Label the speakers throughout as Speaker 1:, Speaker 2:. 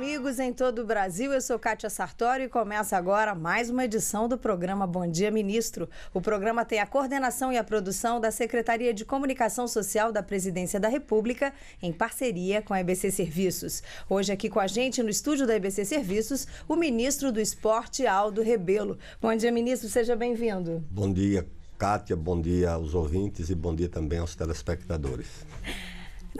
Speaker 1: amigos em todo o Brasil. Eu sou Kátia Sartori e começa agora mais uma edição do programa Bom Dia Ministro. O programa tem a coordenação e a produção da Secretaria de Comunicação Social da Presidência da República, em parceria com a EBC Serviços. Hoje, aqui com a gente no estúdio da EBC Serviços, o ministro do Esporte, Aldo Rebelo. Bom dia, ministro. Seja bem-vindo.
Speaker 2: Bom dia, Kátia. Bom dia aos ouvintes e bom dia também aos telespectadores.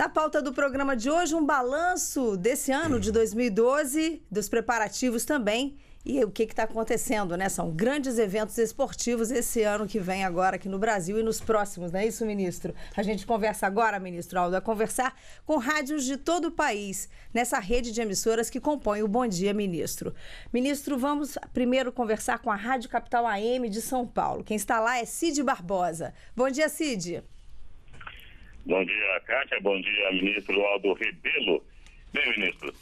Speaker 1: Na pauta do programa de hoje, um balanço desse ano de 2012, dos preparativos também. E o que está acontecendo, né? São grandes eventos esportivos esse ano que vem agora aqui no Brasil e nos próximos, não é isso, ministro? A gente conversa agora, ministro Aldo, a conversar com rádios de todo o país, nessa rede de emissoras que compõe o Bom Dia, Ministro. Ministro, vamos primeiro conversar com a Rádio Capital AM de São Paulo. Quem está lá é Cid Barbosa. Bom dia, Cid.
Speaker 3: Bom dia, Kátia. Bom dia, ministro Aldo Rebelo. Bem, ministro,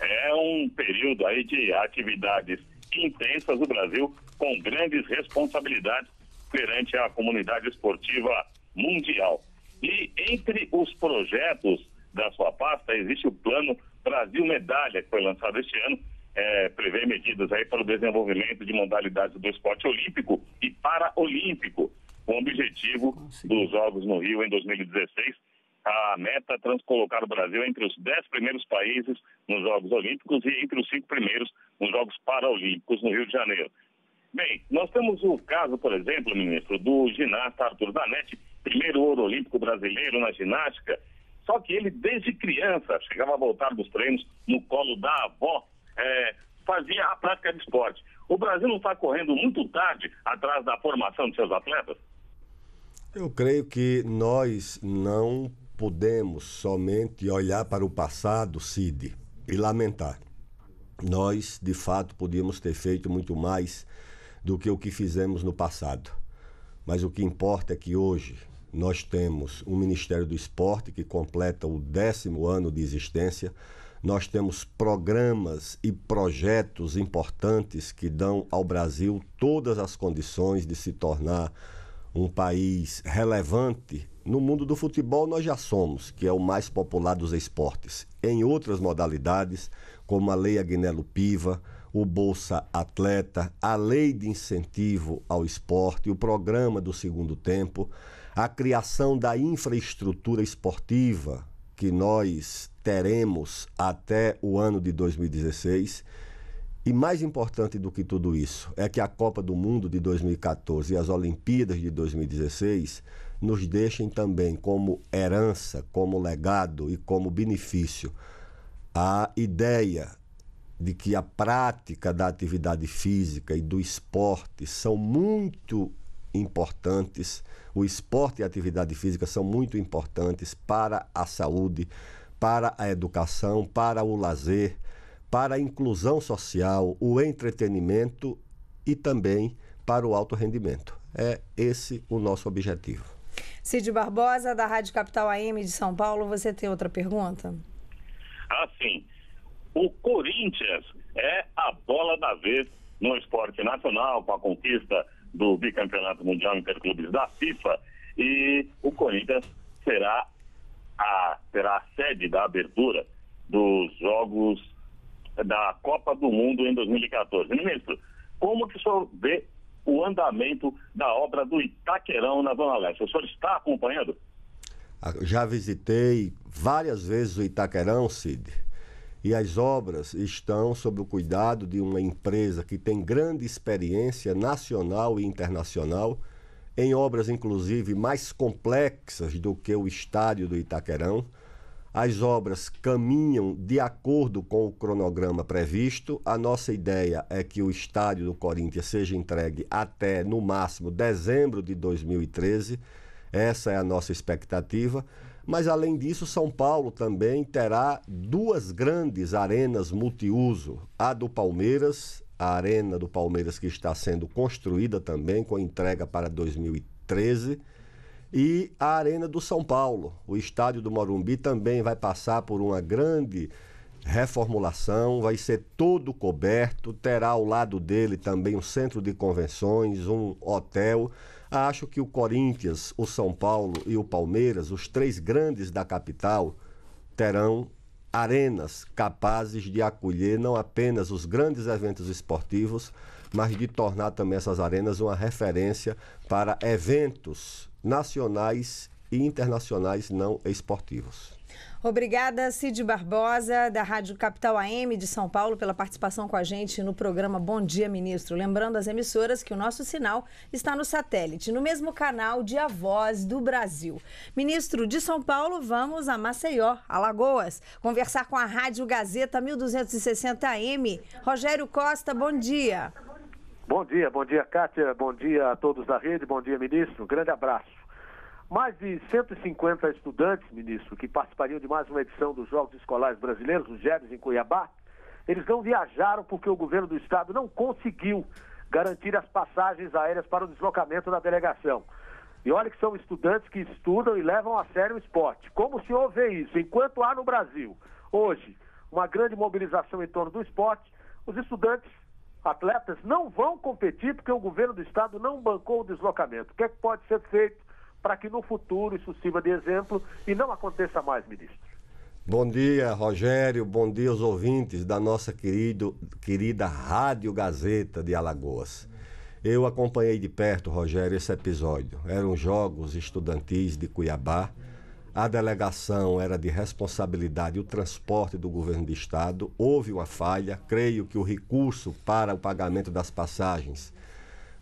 Speaker 3: é um período aí de atividades intensas do Brasil com grandes responsabilidades perante a comunidade esportiva mundial. E entre os projetos da sua pasta existe o plano Brasil Medalha, que foi lançado este ano, é, prevê medidas aí para o desenvolvimento de modalidades do esporte olímpico e paraolímpico o objetivo dos Jogos no Rio em 2016. A meta é colocar o Brasil entre os dez primeiros países nos Jogos Olímpicos e entre os cinco primeiros nos Jogos Paralímpicos no Rio de Janeiro. Bem, nós temos o caso, por exemplo, ministro, do ginasta Arthur Zanetti, primeiro ouro olímpico brasileiro na ginástica. Só que ele, desde criança, chegava a voltar dos treinos no colo da avó, é, fazia a prática de esporte. O Brasil não está correndo muito tarde atrás da formação de seus atletas?
Speaker 2: Eu creio que nós não podemos somente olhar para o passado, Cid, e lamentar. Nós, de fato, podíamos ter feito muito mais do que o que fizemos no passado. Mas o que importa é que hoje nós temos um Ministério do Esporte que completa o décimo ano de existência, nós temos programas e projetos importantes que dão ao Brasil todas as condições de se tornar um país relevante no mundo do futebol nós já somos, que é o mais popular dos esportes. Em outras modalidades, como a Lei Agnello Piva, o Bolsa Atleta, a Lei de Incentivo ao Esporte, o Programa do Segundo Tempo, a criação da infraestrutura esportiva que nós teremos até o ano de 2016 e mais importante do que tudo isso é que a Copa do Mundo de 2014 e as Olimpíadas de 2016 nos deixem também como herança, como legado e como benefício a ideia de que a prática da atividade física e do esporte são muito importantes. O esporte e a atividade física são muito importantes para a saúde, para a educação, para o lazer para a inclusão social, o entretenimento e também para o alto rendimento. É esse o nosso objetivo.
Speaker 1: Cid Barbosa, da Rádio Capital AM de São Paulo, você tem outra pergunta?
Speaker 4: Assim,
Speaker 3: o Corinthians é a bola da vez no esporte nacional, com a conquista do bicampeonato mundial interclubes da FIFA. E o Corinthians será a, será a sede da abertura dos Jogos da Copa do Mundo em 2014. Ministro, como que o senhor vê o andamento da obra do Itaquerão na Zona Leste? O senhor está acompanhando?
Speaker 2: Ah, já visitei várias vezes o Itaquerão, Cid. E as obras estão sob o cuidado de uma empresa que tem grande experiência nacional e internacional, em obras inclusive mais complexas do que o estádio do Itaquerão as obras caminham de acordo com o cronograma previsto. A nossa ideia é que o estádio do Corinthians seja entregue até, no máximo, dezembro de 2013. Essa é a nossa expectativa. Mas, além disso, São Paulo também terá duas grandes arenas multiuso: a do Palmeiras, a Arena do Palmeiras, que está sendo construída também, com entrega para 2013 e a Arena do São Paulo, o estádio do Morumbi, também vai passar por uma grande reformulação, vai ser todo coberto, terá ao lado dele também um centro de convenções, um hotel. Acho que o Corinthians, o São Paulo e o Palmeiras, os três grandes da capital, terão arenas capazes de acolher não apenas os grandes eventos esportivos, mas de tornar também essas arenas uma referência para eventos nacionais e internacionais não esportivos.
Speaker 1: Obrigada, Cid Barbosa, da Rádio Capital AM de São Paulo, pela participação com a gente no programa Bom Dia Ministro. Lembrando as emissoras que o nosso sinal está no satélite, no mesmo canal de A Voz do Brasil. Ministro de São Paulo, vamos a Maceió, Alagoas, conversar com a Rádio Gazeta 1260 AM. Rogério Costa, Bom dia.
Speaker 5: Bom dia, bom dia, Kátia,
Speaker 3: bom dia a todos da rede, bom dia, ministro, um grande abraço. Mais de 150 estudantes, ministro, que participariam de mais uma edição dos Jogos Escolares Brasileiros, os GEBs, em Cuiabá, eles não viajaram porque o governo do estado não conseguiu garantir as passagens aéreas para o deslocamento da delegação. E olha que são estudantes que estudam e levam a sério o esporte. Como se senhor vê isso? Enquanto há no Brasil, hoje, uma grande mobilização em torno do esporte, os estudantes atletas não vão competir porque o governo do estado não bancou o deslocamento. O que, é que pode ser feito para que no futuro isso sirva de exemplo e não aconteça mais, ministro?
Speaker 2: Bom dia, Rogério. Bom dia aos ouvintes da nossa querido, querida Rádio Gazeta de Alagoas. Eu acompanhei de perto, Rogério, esse episódio. Eram jogos estudantis de Cuiabá. A delegação era de responsabilidade o transporte do governo de estado. Houve uma falha. Creio que o recurso para o pagamento das passagens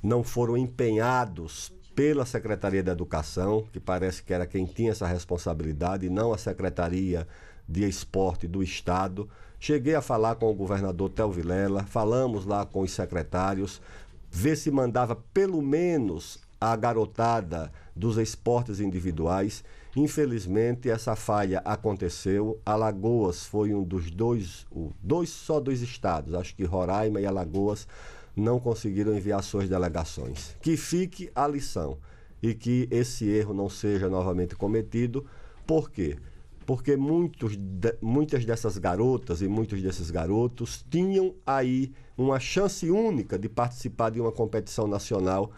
Speaker 2: não foram empenhados pela Secretaria da Educação, que parece que era quem tinha essa responsabilidade, e não a Secretaria de Esporte do Estado. Cheguei a falar com o governador Tel Vilela, falamos lá com os secretários, ver se mandava pelo menos a garotada dos esportes individuais Infelizmente, essa falha aconteceu. Alagoas foi um dos dois, dois só dois estados, acho que Roraima e Alagoas, não conseguiram enviar suas delegações. Que fique a lição e que esse erro não seja novamente cometido. Por quê? Porque muitos muitas dessas garotas e muitos desses garotos tinham aí uma chance única de participar de uma competição nacional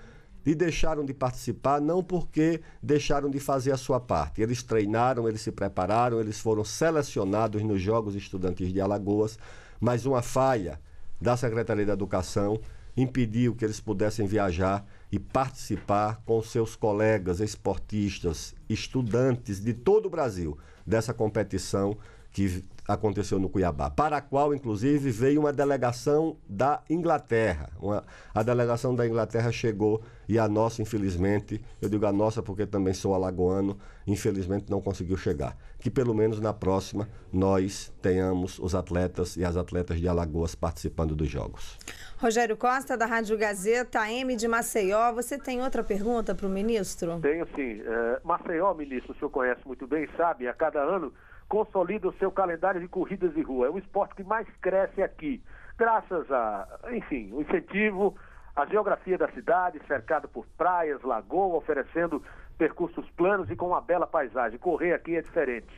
Speaker 2: e deixaram de participar não porque deixaram de fazer a sua parte. Eles treinaram, eles se prepararam, eles foram selecionados nos Jogos Estudantis de Alagoas, mas uma falha da Secretaria da Educação impediu que eles pudessem viajar e participar com seus colegas esportistas, estudantes de todo o Brasil dessa competição que aconteceu no Cuiabá, para a qual, inclusive, veio uma delegação da Inglaterra. Uma, a delegação da Inglaterra chegou e a nossa, infelizmente, eu digo a nossa porque também sou alagoano, infelizmente não conseguiu chegar. Que pelo menos na próxima nós tenhamos os atletas e as atletas de Alagoas participando dos Jogos.
Speaker 1: Rogério Costa, da Rádio Gazeta, M de Maceió. Você tem outra pergunta para o ministro?
Speaker 2: Tenho sim. É, Maceió, ministro, o senhor conhece
Speaker 3: muito bem, sabe, a cada ano consolida o seu calendário de corridas de rua. É o esporte que mais cresce aqui, graças a, enfim, o incentivo, a geografia da cidade, cercada por praias, lagoa, oferecendo percursos planos e com uma bela paisagem. Correr aqui é diferente.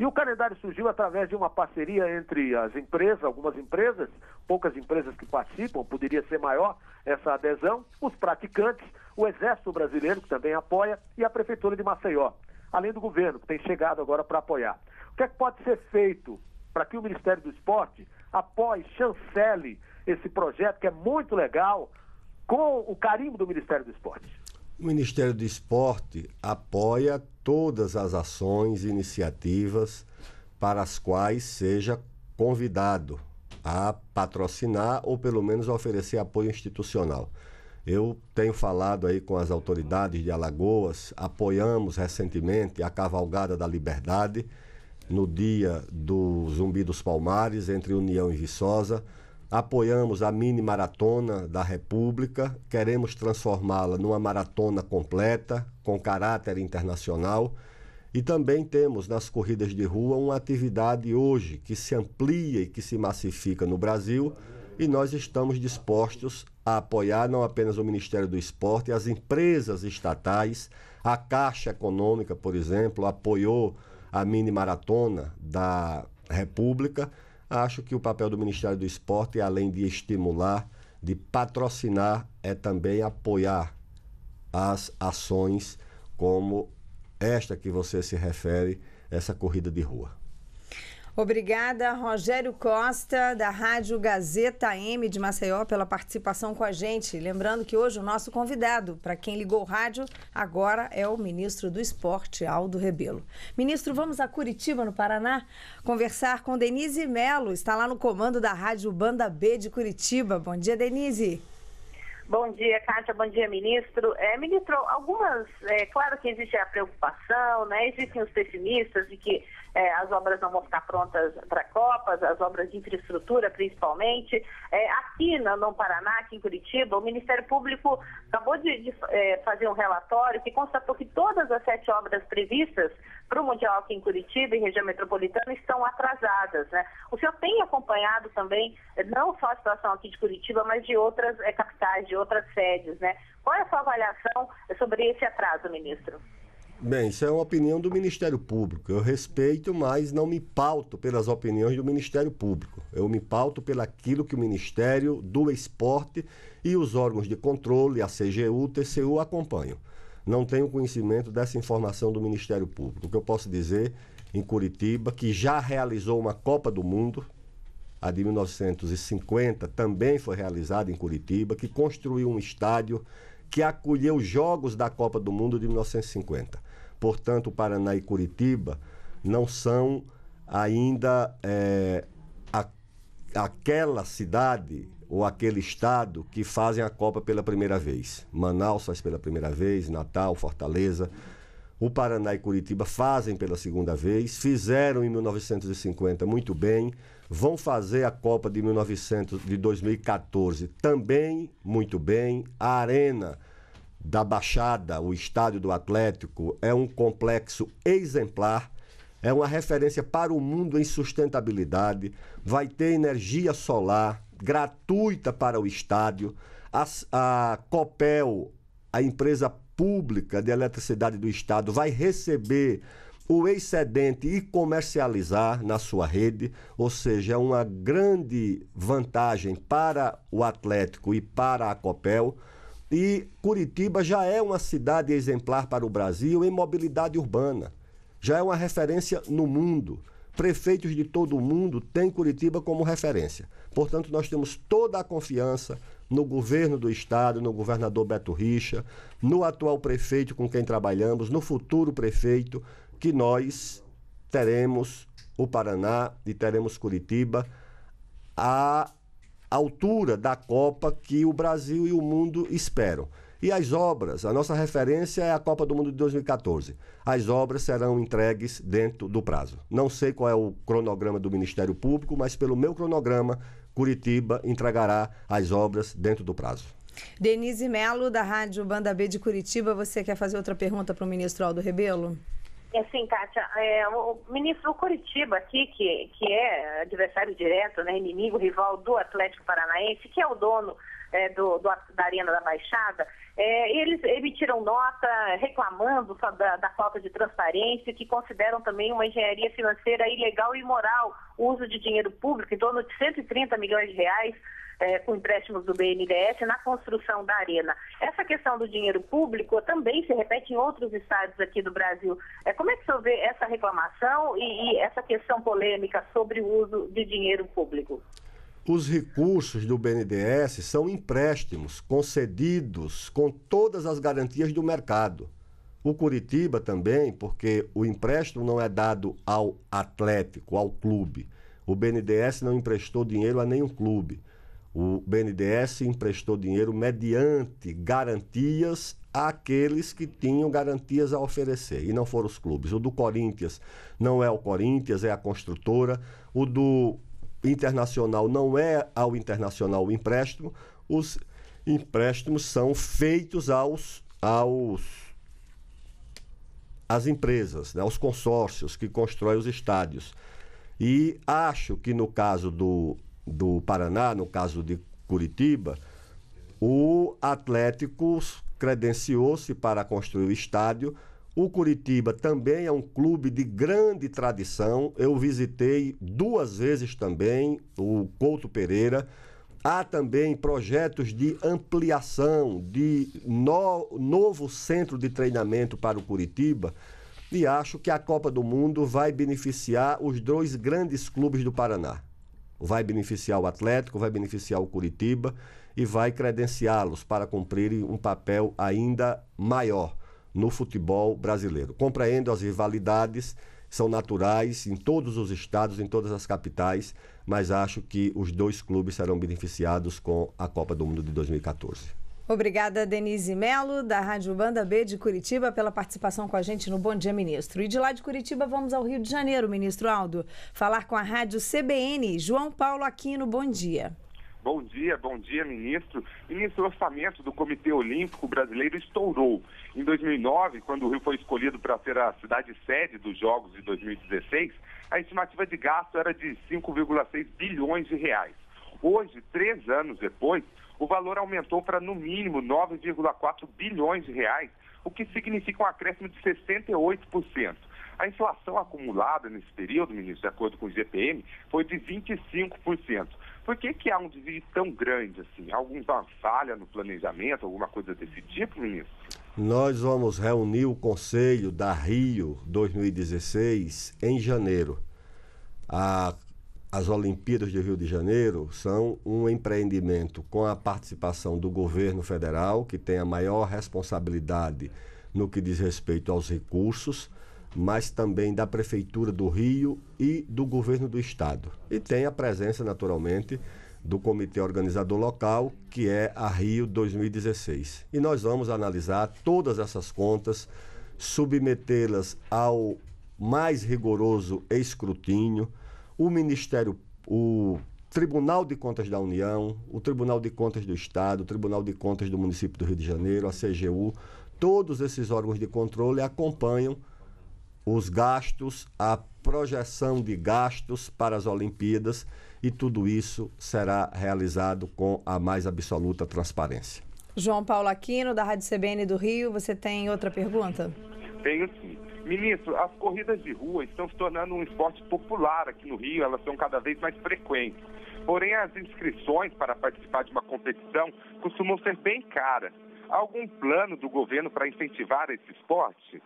Speaker 3: E o calendário surgiu através de uma parceria entre as empresas, algumas empresas, poucas empresas que participam, poderia ser maior essa adesão, os praticantes, o Exército Brasileiro, que também apoia, e a Prefeitura de Maceió além do governo, que tem chegado agora para apoiar. O que é que pode ser feito para que o Ministério do Esporte apoie, chancele esse projeto que é muito legal com o carimbo do Ministério do Esporte?
Speaker 2: O Ministério do Esporte apoia todas as ações e iniciativas para as quais seja convidado a patrocinar ou pelo menos oferecer apoio institucional. Eu tenho falado aí com as autoridades de Alagoas, apoiamos recentemente a Cavalgada da Liberdade no dia do Zumbi dos Palmares, entre União e Viçosa. Apoiamos a mini maratona da República, queremos transformá-la numa maratona completa, com caráter internacional. E também temos nas corridas de rua uma atividade hoje que se amplia e que se massifica no Brasil, e nós estamos dispostos a apoiar não apenas o Ministério do Esporte, as empresas estatais, a Caixa Econômica, por exemplo, apoiou a mini maratona da República. Acho que o papel do Ministério do Esporte, além de estimular, de patrocinar, é também apoiar as ações como esta que você se refere, essa corrida de rua.
Speaker 1: Obrigada, Rogério Costa, da Rádio Gazeta M de Maceió, pela participação com a gente. Lembrando que hoje o nosso convidado, para quem ligou o rádio, agora é o ministro do Esporte, Aldo Rebelo. Ministro, vamos a Curitiba, no Paraná, conversar com Denise Melo, está lá no comando da Rádio Banda B de Curitiba. Bom dia, Denise. Bom dia, Cátia.
Speaker 4: Bom dia, ministro. É, ministro, algumas. É, claro que existe a preocupação, né? Existem os pessimistas de que é, as obras não vão ficar prontas para Copas, as obras de infraestrutura principalmente. É, aqui no, no, Paraná, aqui em Curitiba, o Ministério Público acabou de, de é, fazer um relatório que constatou que todas as sete obras previstas para o Mundial aqui em Curitiba e região metropolitana estão atrasadas. Né? O senhor tem acompanhado também, eh, não só a situação aqui de Curitiba, mas de outras eh, capitais, de outras sedes. Né? Qual é a sua avaliação sobre esse atraso, ministro?
Speaker 2: Bem, isso é uma opinião do Ministério Público. Eu respeito, mas não me pauto pelas opiniões do Ministério Público. Eu me pauto pelaquilo que o Ministério do Esporte e os órgãos de controle, a CGU, TCU, acompanham. Não tenho conhecimento dessa informação do Ministério Público. O que eu posso dizer em Curitiba, que já realizou uma Copa do Mundo, a de 1950 também foi realizada em Curitiba, que construiu um estádio que acolheu jogos da Copa do Mundo de 1950. Portanto, Paraná e Curitiba não são ainda é, a, aquela cidade ou aquele estado que fazem a Copa pela primeira vez. Manaus faz pela primeira vez, Natal, Fortaleza. O Paraná e Curitiba fazem pela segunda vez, fizeram em 1950 muito bem, vão fazer a Copa de 1900 de 2014 também muito bem. A Arena da Baixada, o estádio do Atlético, é um complexo exemplar, é uma referência para o mundo em sustentabilidade, vai ter energia solar gratuita para o estádio. A, a Copel, a empresa pública de eletricidade do estado, vai receber o excedente e comercializar na sua rede, ou seja, é uma grande vantagem para o Atlético e para a Copel. E Curitiba já é uma cidade exemplar para o Brasil em mobilidade urbana. Já é uma referência no mundo. Prefeitos de todo o mundo têm Curitiba como referência. Portanto, nós temos toda a confiança no governo do estado, no governador Beto Richa, no atual prefeito com quem trabalhamos, no futuro prefeito, que nós teremos o Paraná e teremos Curitiba a altura da Copa que o Brasil e o mundo esperam. E as obras, a nossa referência é a Copa do Mundo de 2014. As obras serão entregues dentro do prazo. Não sei qual é o cronograma do Ministério Público, mas pelo meu cronograma, Curitiba entregará as obras dentro do prazo.
Speaker 1: Denise Melo, da Rádio Banda B de Curitiba, você quer fazer outra pergunta para o ministro Aldo Rebelo? Assim, Kátia,
Speaker 4: é, o ministro Curitiba aqui, que, que é adversário direto, né, inimigo, rival do Atlético Paranaense, que é o dono é, do, do, da Arena da Baixada, é, eles emitiram nota reclamando da, da, falta de transparência, que consideram também uma engenharia financeira ilegal e imoral o uso de dinheiro público, em torno de 130 milhões de reais, é, com empréstimos do BNDES na construção da arena. Essa questão do dinheiro público também se repete em outros estados aqui do Brasil. É, como é que o senhor vê essa reclamação e, e essa questão polêmica sobre o uso de dinheiro público?
Speaker 2: Os recursos do BNDES são empréstimos concedidos com todas as garantias do mercado. O Curitiba também, porque o empréstimo não é dado ao Atlético, ao clube. O BNDES não emprestou dinheiro a nenhum clube. O BNDES emprestou dinheiro mediante garantias àqueles que tinham garantias a oferecer, e não foram os clubes. O do Corinthians não é o Corinthians, é a construtora. O do Internacional não é ao Internacional o empréstimo. Os empréstimos são feitos aos aos às empresas, né, aos consórcios que constroem os estádios. E acho que no caso do do Paraná, no caso de Curitiba, o Atlético credenciou-se para construir o estádio. O Curitiba também é um clube de grande tradição. Eu visitei duas vezes também o Couto Pereira. Há também projetos de ampliação, de no, novo centro de treinamento para o Curitiba. E acho que a Copa do Mundo vai beneficiar os dois grandes clubes do Paraná vai beneficiar o Atlético, vai beneficiar o Curitiba e vai credenciá-los para cumprirem um papel ainda maior no futebol brasileiro. Compreendo as rivalidades, são naturais em todos os estados, em todas as capitais, mas acho que os dois clubes serão beneficiados com a Copa do Mundo de 2014.
Speaker 1: Obrigada, Denise Melo, da Rádio Banda B de Curitiba, pela participação com a gente no Bom Dia Ministro. E de lá de Curitiba, vamos ao Rio de Janeiro, ministro Aldo, falar com a Rádio CBN. João Paulo Aquino, bom dia.
Speaker 6: Bom dia, bom dia, ministro. Ministro, o orçamento do Comitê Olímpico Brasileiro estourou. Em 2009, quando o Rio foi escolhido para ser a cidade sede dos Jogos de 2016, a estimativa de gasto era de 5,6 bilhões de reais. Hoje, três anos depois, o valor aumentou para no mínimo 9,4 bilhões de reais, o que significa um acréscimo de 68%. A inflação acumulada nesse período, ministro, de acordo com o IGPM, foi de 25%. Por que, que há um desvio tão grande assim? Alguma falha no planejamento, alguma coisa desse tipo, ministro?
Speaker 2: Nós vamos reunir o Conselho da Rio 2016 em janeiro. A as Olimpíadas de Rio de Janeiro são um empreendimento com a participação do governo federal, que tem a maior responsabilidade no que diz respeito aos recursos, mas também da Prefeitura do Rio e do governo do Estado. E tem a presença, naturalmente, do comitê organizador local, que é a Rio 2016. E nós vamos analisar todas essas contas, submetê-las ao mais rigoroso escrutínio o Ministério, o Tribunal de Contas da União, o Tribunal de Contas do Estado, o Tribunal de Contas do Município do Rio de Janeiro, a CGU, todos esses órgãos de controle acompanham os gastos, a projeção de gastos para as Olimpíadas e tudo isso será realizado com a mais absoluta transparência.
Speaker 1: João Paulo Aquino, da Rádio CBN do Rio, você tem outra pergunta?
Speaker 6: Tenho sim. Ministro, as corridas de rua estão se tornando um esporte popular aqui no Rio, elas são cada vez mais frequentes. Porém, as inscrições para participar de uma competição costumam ser bem caras. Há algum plano do governo para incentivar esse esporte?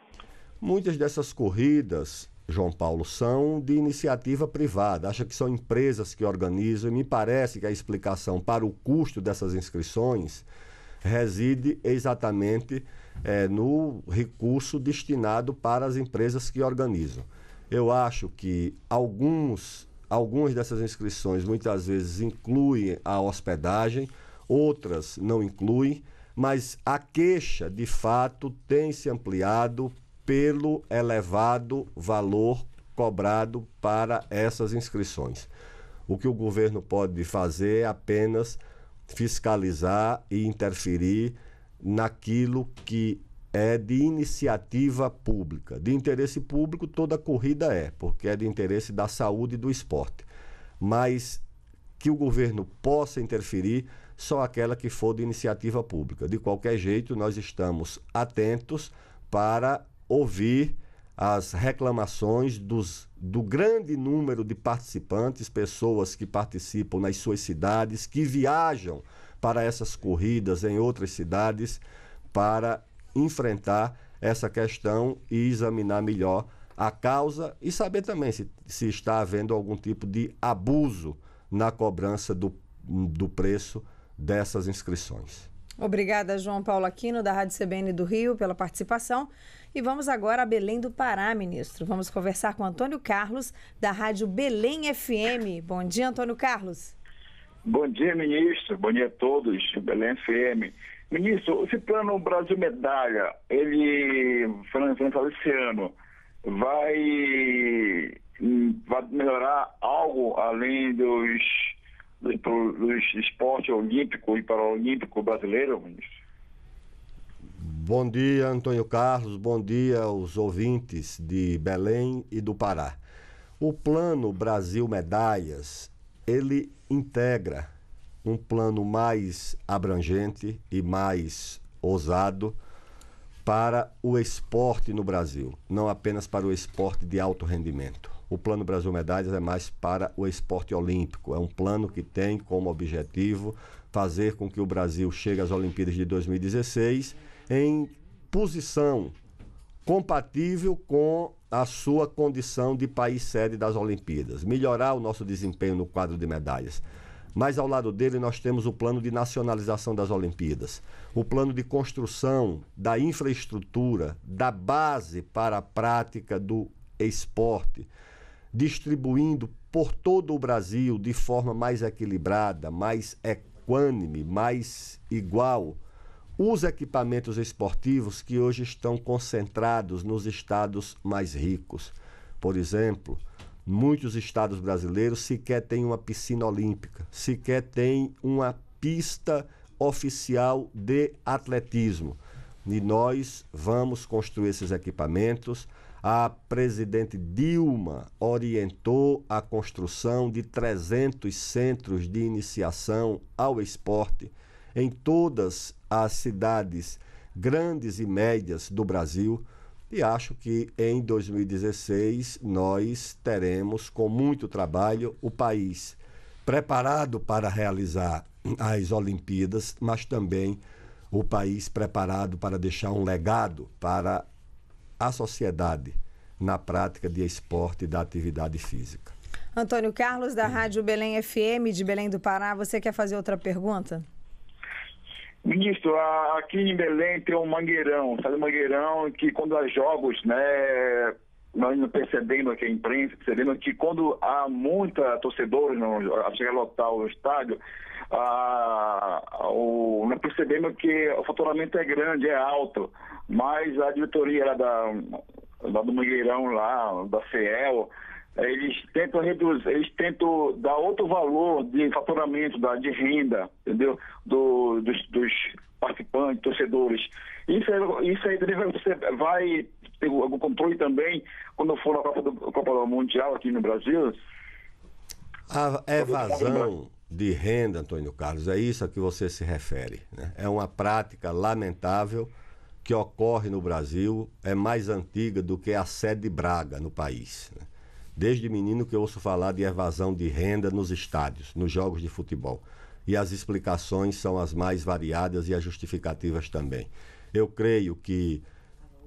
Speaker 2: Muitas dessas corridas, João Paulo, são de iniciativa privada. Acha que são empresas que organizam e me parece que a explicação para o custo dessas inscrições reside exatamente é, no recurso destinado para as empresas que organizam. Eu acho que alguns, algumas dessas inscrições muitas vezes incluem a hospedagem, outras não incluem, mas a queixa, de fato, tem se ampliado pelo elevado valor cobrado para essas inscrições. O que o governo pode fazer é apenas fiscalizar e interferir naquilo que é de iniciativa pública. De interesse público, toda corrida é, porque é de interesse da saúde e do esporte. Mas que o governo possa interferir, só aquela que for de iniciativa pública. De qualquer jeito, nós estamos atentos para ouvir as reclamações dos, do grande número de participantes, pessoas que participam nas suas cidades, que viajam para essas corridas em outras cidades para enfrentar essa questão e examinar melhor a causa e saber também se, se está havendo algum tipo de abuso na cobrança do, do preço dessas inscrições.
Speaker 1: Obrigada, João Paulo Aquino, da Rádio CBN do Rio, pela participação. E vamos agora a Belém do Pará, ministro. Vamos conversar com Antônio Carlos, da Rádio Belém FM. Bom dia, Antônio Carlos.
Speaker 7: Bom dia, ministro. Bom dia a todos. Belém FM. Ministro, esse plano Brasil Medalha, ele foi lançado esse ano, vai, hum, vai melhorar algo além dos, dos, dos esportes olímpico e paralímpico brasileiro, ministro?
Speaker 2: Bom dia, Antônio Carlos. Bom dia aos ouvintes de Belém e do Pará. O plano Brasil Medalhas, ele integra um plano mais abrangente e mais ousado para o esporte no Brasil, não apenas para o esporte de alto rendimento. O Plano Brasil Medalhas é mais para o esporte olímpico. É um plano que tem como objetivo fazer com que o Brasil chegue às Olimpíadas de 2016 em posição compatível com a sua condição de país sede das Olimpíadas, melhorar o nosso desempenho no quadro de medalhas. Mas ao lado dele nós temos o plano de nacionalização das Olimpíadas, o plano de construção da infraestrutura, da base para a prática do esporte, distribuindo por todo o Brasil de forma mais equilibrada, mais equânime, mais igual os equipamentos esportivos que hoje estão concentrados nos estados mais ricos. Por exemplo, muitos estados brasileiros sequer têm uma piscina olímpica, sequer têm uma pista oficial de atletismo. E nós vamos construir esses equipamentos. A presidente Dilma orientou a construção de 300 centros de iniciação ao esporte em todas as cidades grandes e médias do Brasil. E acho que em 2016 nós teremos, com muito trabalho, o país preparado para realizar as Olimpíadas, mas também o país preparado para deixar um legado para a sociedade na prática de esporte e da atividade física.
Speaker 1: Antônio Carlos, da hum. Rádio Belém FM de Belém do Pará, você quer fazer outra pergunta?
Speaker 2: Ministro, aqui em Belém tem
Speaker 7: um mangueirão, sabe? Um mangueirão que quando há jogos, né? Nós percebendo aqui a imprensa, percebendo que quando há muita torcedores, não, chegar a lotar o estádio, ah, o, nós percebemos que o faturamento é grande, é alto, mas a diretoria da, lá do Mangueirão, lá, da CEL, é, eles tentam reduzir, eles tentam dar outro valor de faturamento, da, de renda, entendeu? Do, dos, dos, participantes, torcedores. Isso, é, isso aí você vai ter algum controle também quando for a Copa do, Copa do Mundial aqui no Brasil.
Speaker 2: A evasão de renda, Antônio Carlos, é isso a que você se refere. Né? É uma prática lamentável que ocorre no Brasil, é mais antiga do que a sede Braga no país. Né? Desde menino que eu ouço falar de evasão de renda nos estádios, nos jogos de futebol. E as explicações são as mais variadas e as justificativas também. Eu creio que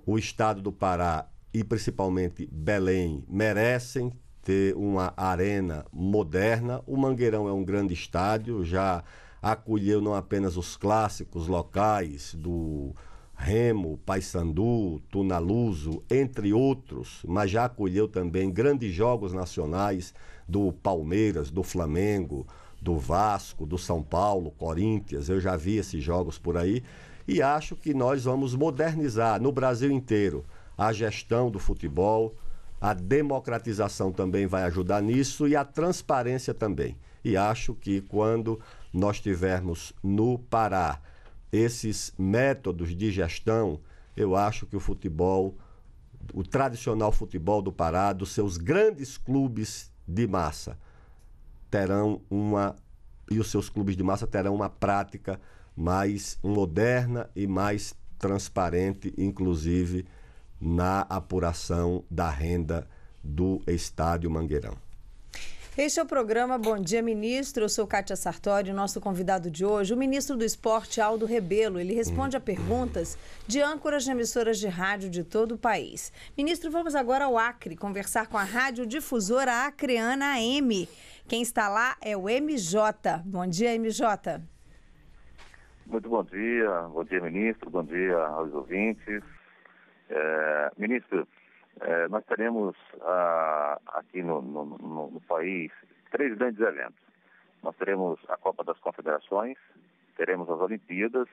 Speaker 2: o estado do Pará e principalmente Belém merecem ter uma arena moderna. O Mangueirão é um grande estádio, já acolheu não apenas os clássicos locais do Remo, Paysandu, Tunaluso, entre outros, mas já acolheu também grandes jogos nacionais do Palmeiras, do Flamengo, do Vasco, do São Paulo, Corinthians. Eu já vi esses jogos por aí e acho que nós vamos modernizar no Brasil inteiro a gestão do futebol, a democratização também vai ajudar nisso e a transparência também. E acho que quando nós tivermos no Pará esses métodos de gestão, eu acho que o futebol, o tradicional futebol do Pará, dos seus grandes clubes de massa, terão uma. e os seus clubes de massa terão uma prática mais moderna e mais transparente, inclusive na apuração da renda do estádio Mangueirão.
Speaker 1: Este é o programa Bom Dia Ministro. Eu sou Kátia Sartori, nosso convidado de hoje, o ministro do Esporte Aldo Rebelo. Ele responde a perguntas de âncoras de emissoras de rádio de todo o país. Ministro, vamos agora ao Acre conversar com a radiodifusora acreana AM. Quem está lá é o MJ. Bom dia, MJ.
Speaker 3: Muito bom dia, bom dia, ministro, bom dia aos ouvintes. É, ministro, é, nós teremos ah, aqui no, no, no, no, país três grandes eventos. Nós teremos a Copa das Confederações, teremos as Olimpíadas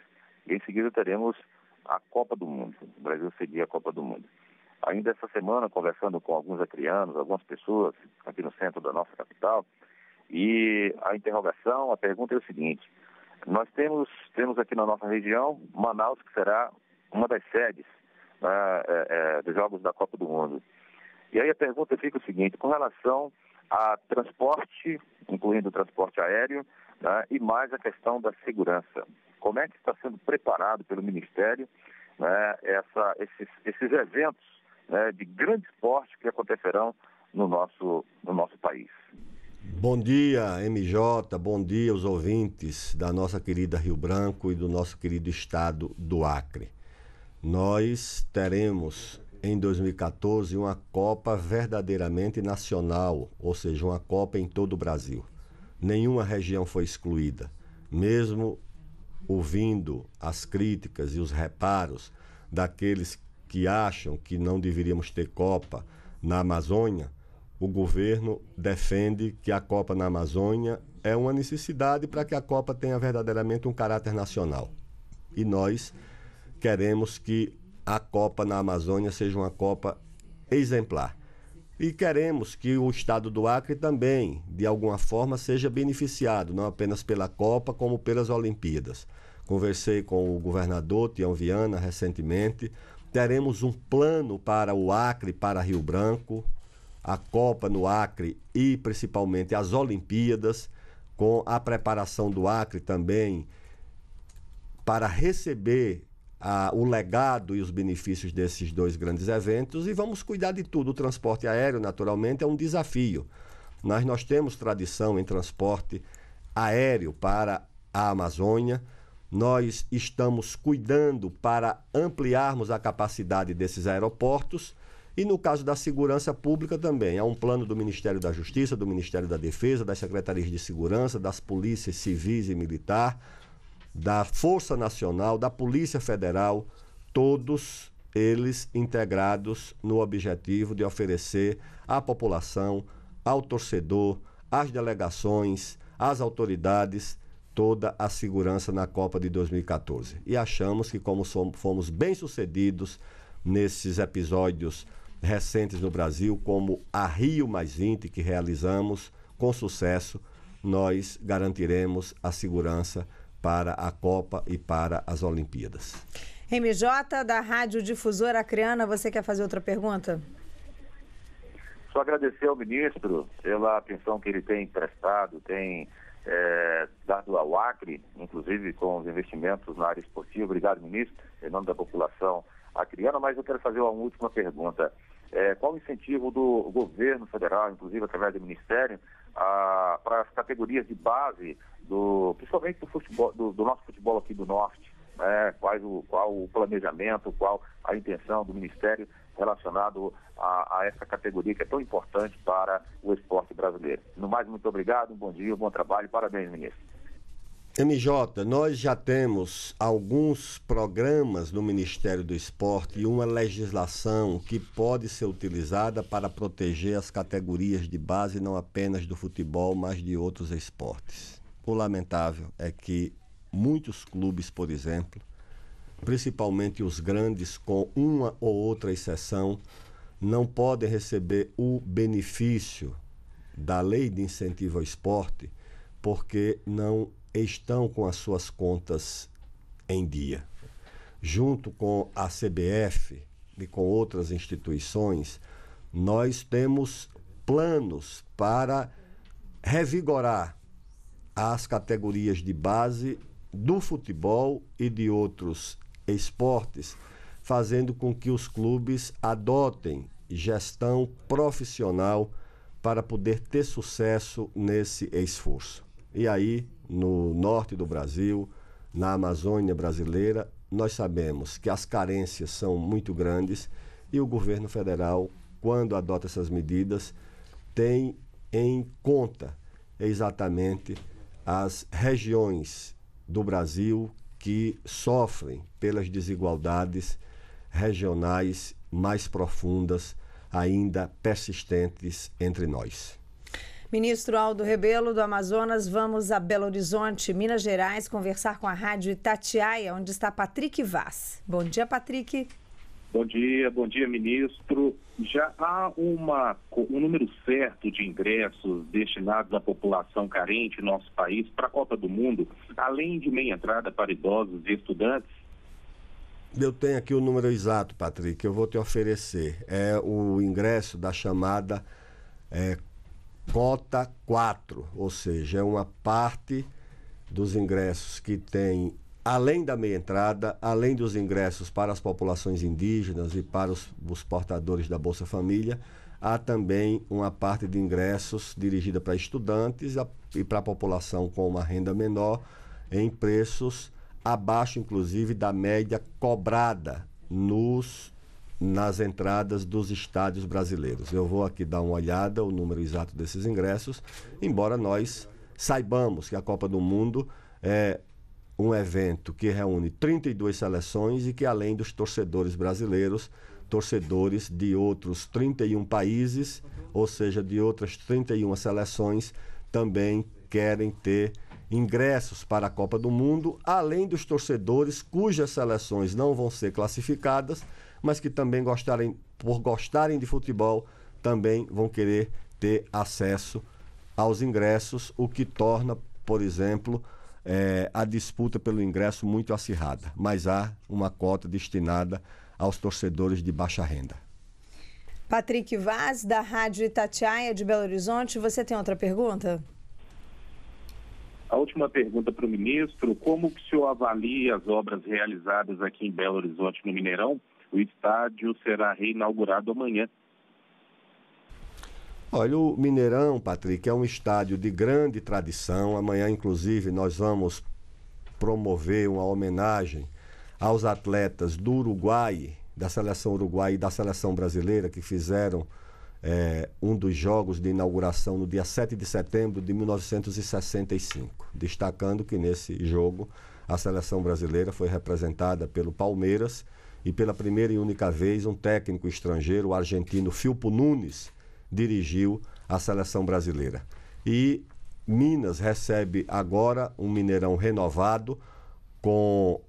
Speaker 3: e em seguida teremos a Copa do Mundo. O Brasil seria a Copa do Mundo. Ainda essa semana, conversando com alguns acrianos, algumas pessoas aqui no centro da nossa capital, e a interrogação, a pergunta é o seguinte, nós temos, temos aqui na nossa região Manaus, que será uma das sedes né, é, dos Jogos da Copa do Mundo. E aí a pergunta fica o seguinte, com relação a transporte, incluindo o transporte aéreo, né, e mais a questão da segurança. Como é que está sendo preparado pelo Ministério né, essa, esses, esses, eventos né, de grande porte que acontecerão no nosso, no nosso país?
Speaker 2: Bom dia, MJ, bom dia aos ouvintes da nossa querida Rio Branco e do nosso querido estado do Acre nós teremos em 2014 uma Copa verdadeiramente nacional, ou seja, uma Copa em todo o Brasil. Nenhuma região foi excluída, mesmo ouvindo as críticas e os reparos daqueles que acham que não deveríamos ter Copa na Amazônia. O governo defende que a Copa na Amazônia é uma necessidade para que a Copa tenha verdadeiramente um caráter nacional. E nós queremos que a Copa na Amazônia seja uma Copa exemplar. E queremos que o estado do Acre também, de alguma forma, seja beneficiado, não apenas pela Copa, como pelas Olimpíadas. Conversei com o governador Tião Viana recentemente. Teremos um plano para o Acre, para Rio Branco, a Copa no Acre e principalmente as Olimpíadas, com a preparação do Acre também para receber a, o legado e os benefícios desses dois grandes eventos e vamos cuidar de tudo. O transporte aéreo, naturalmente, é um desafio. Nós, nós temos tradição em transporte aéreo para a Amazônia. Nós estamos cuidando para ampliarmos a capacidade desses aeroportos. E no caso da segurança pública também, há um plano do Ministério da Justiça, do Ministério da Defesa, das secretarias de segurança, das polícias civis e militar, da Força Nacional, da Polícia Federal, todos eles integrados no objetivo de oferecer à população, ao torcedor, às delegações, às autoridades toda a segurança na Copa de 2014. E achamos que como fomos bem-sucedidos nesses episódios recentes no Brasil, como a Rio Mais que realizamos com sucesso, nós garantiremos a segurança para a Copa e para as Olimpíadas.
Speaker 1: MJ, da Rádio Difusora Acreana, você quer fazer outra pergunta?
Speaker 3: Só agradecer ao ministro pela atenção que ele tem prestado, tem é, dado ao Acre, inclusive com os investimentos na área esportiva. Obrigado, ministro, em nome da população acreana. Mas eu quero fazer uma última pergunta. É, qual o incentivo do governo federal, inclusive através do Ministério, para as categorias de base do, principalmente do, futebol, do, do nosso futebol aqui do Norte, né, quais o, qual o planejamento, qual a intenção do Ministério relacionado a, a, essa categoria que é tão importante para o esporte brasileiro. No mais, muito obrigado, um bom dia, um bom trabalho, parabéns, ministro.
Speaker 2: MJ, nós já temos alguns programas no Ministério do Esporte e uma legislação que pode ser utilizada para proteger as categorias de base, não apenas do futebol, mas de outros esportes. O lamentável é que muitos clubes, por exemplo, principalmente os grandes, com uma ou outra exceção, não podem receber o benefício da lei de incentivo ao esporte porque não estão com as suas contas em dia. Junto com a CBF e com outras instituições, nós temos planos para revigorar às categorias de base do futebol e de outros esportes, fazendo com que os clubes adotem gestão profissional para poder ter sucesso nesse esforço. E aí, no norte do Brasil, na Amazônia brasileira, nós sabemos que as carências são muito grandes e o governo federal, quando adota essas medidas, tem em conta exatamente as regiões do Brasil que sofrem pelas desigualdades regionais mais profundas, ainda persistentes entre nós.
Speaker 1: Ministro Aldo Rebelo do Amazonas, vamos a Belo Horizonte, Minas Gerais, conversar com a Rádio Itatiaia, onde está Patrick Vaz. Bom dia, Patrick.
Speaker 3: Bom dia, bom dia, ministro. Já há uma, um número certo de ingressos destinados à população carente no nosso país para a Copa do Mundo, além de meia entrada para idosos e estudantes?
Speaker 2: Eu tenho aqui o número exato, Patrick, eu vou te oferecer. É o ingresso da chamada é, cota 4, ou seja, é uma parte dos ingressos que tem além da meia entrada, além dos ingressos para as populações indígenas e para os, os portadores da Bolsa Família, há também uma parte de ingressos dirigida para estudantes e para a população com uma renda menor, em preços abaixo, inclusive, da média cobrada nos nas entradas dos estádios brasileiros. Eu vou aqui dar uma olhada o número exato desses ingressos, embora nós saibamos que a Copa do Mundo é um evento que reúne 32 seleções e que, além dos torcedores brasileiros, torcedores de outros 31 países, ou seja, de outras 31 seleções, também querem ter ingressos para a Copa do Mundo, além dos torcedores cujas seleções não vão ser classificadas, mas que também gostarem, por gostarem de futebol, também vão querer ter acesso aos ingressos, o que torna, por exemplo, é, a disputa pelo ingresso muito acirrada, mas há uma cota destinada aos torcedores de baixa renda.
Speaker 1: Patrick Vaz, da Rádio Itatiaia de Belo Horizonte, você tem outra pergunta?
Speaker 3: A última pergunta para o ministro, como que o senhor avalia as obras realizadas aqui em Belo Horizonte, no Mineirão? O estádio será reinaugurado amanhã
Speaker 2: Olha, o Mineirão, Patrick, é um estádio de grande tradição. Amanhã, inclusive, nós vamos promover uma homenagem aos atletas do Uruguai, da seleção uruguai e da seleção brasileira, que fizeram é, um dos jogos de inauguração no dia 7 de setembro de 1965. Destacando que nesse jogo a seleção brasileira foi representada pelo Palmeiras e pela primeira e única vez um técnico estrangeiro, o argentino Filpo Nunes dirigiu a seleção brasileira. E Minas recebe agora um Mineirão renovado com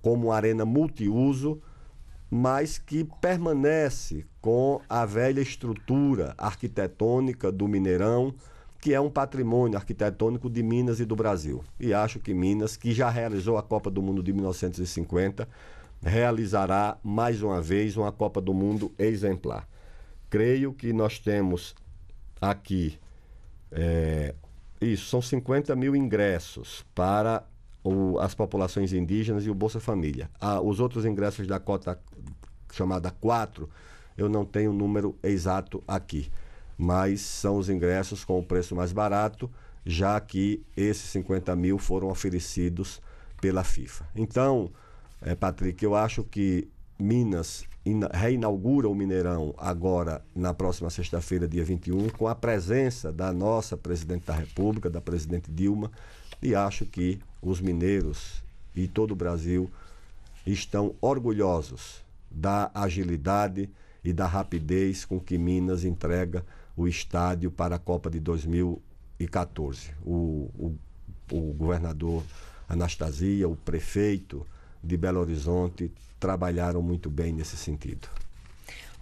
Speaker 2: como arena multiuso, mas que permanece com a velha estrutura arquitetônica do Mineirão, que é um patrimônio arquitetônico de Minas e do Brasil. E acho que Minas, que já realizou a Copa do Mundo de 1950, realizará mais uma vez uma Copa do Mundo exemplar creio que nós temos aqui. É, isso, são 50 mil ingressos para o, as populações indígenas e o Bolsa Família. Ah, os outros ingressos da cota chamada 4, eu não tenho o número exato aqui, mas são os ingressos com o preço mais barato, já que esses 50 mil foram oferecidos pela FIFA. Então, é, Patrick, eu acho que Minas reinaugura o Mineirão agora na próxima sexta-feira, dia 21, com a presença da nossa presidente da República, da presidente Dilma, e acho que os mineiros e todo o Brasil estão orgulhosos da agilidade e da rapidez com que Minas entrega o estádio para a Copa de 2014. O, o, o governador Anastasia, o prefeito, de Belo Horizonte trabalharam muito bem nesse sentido.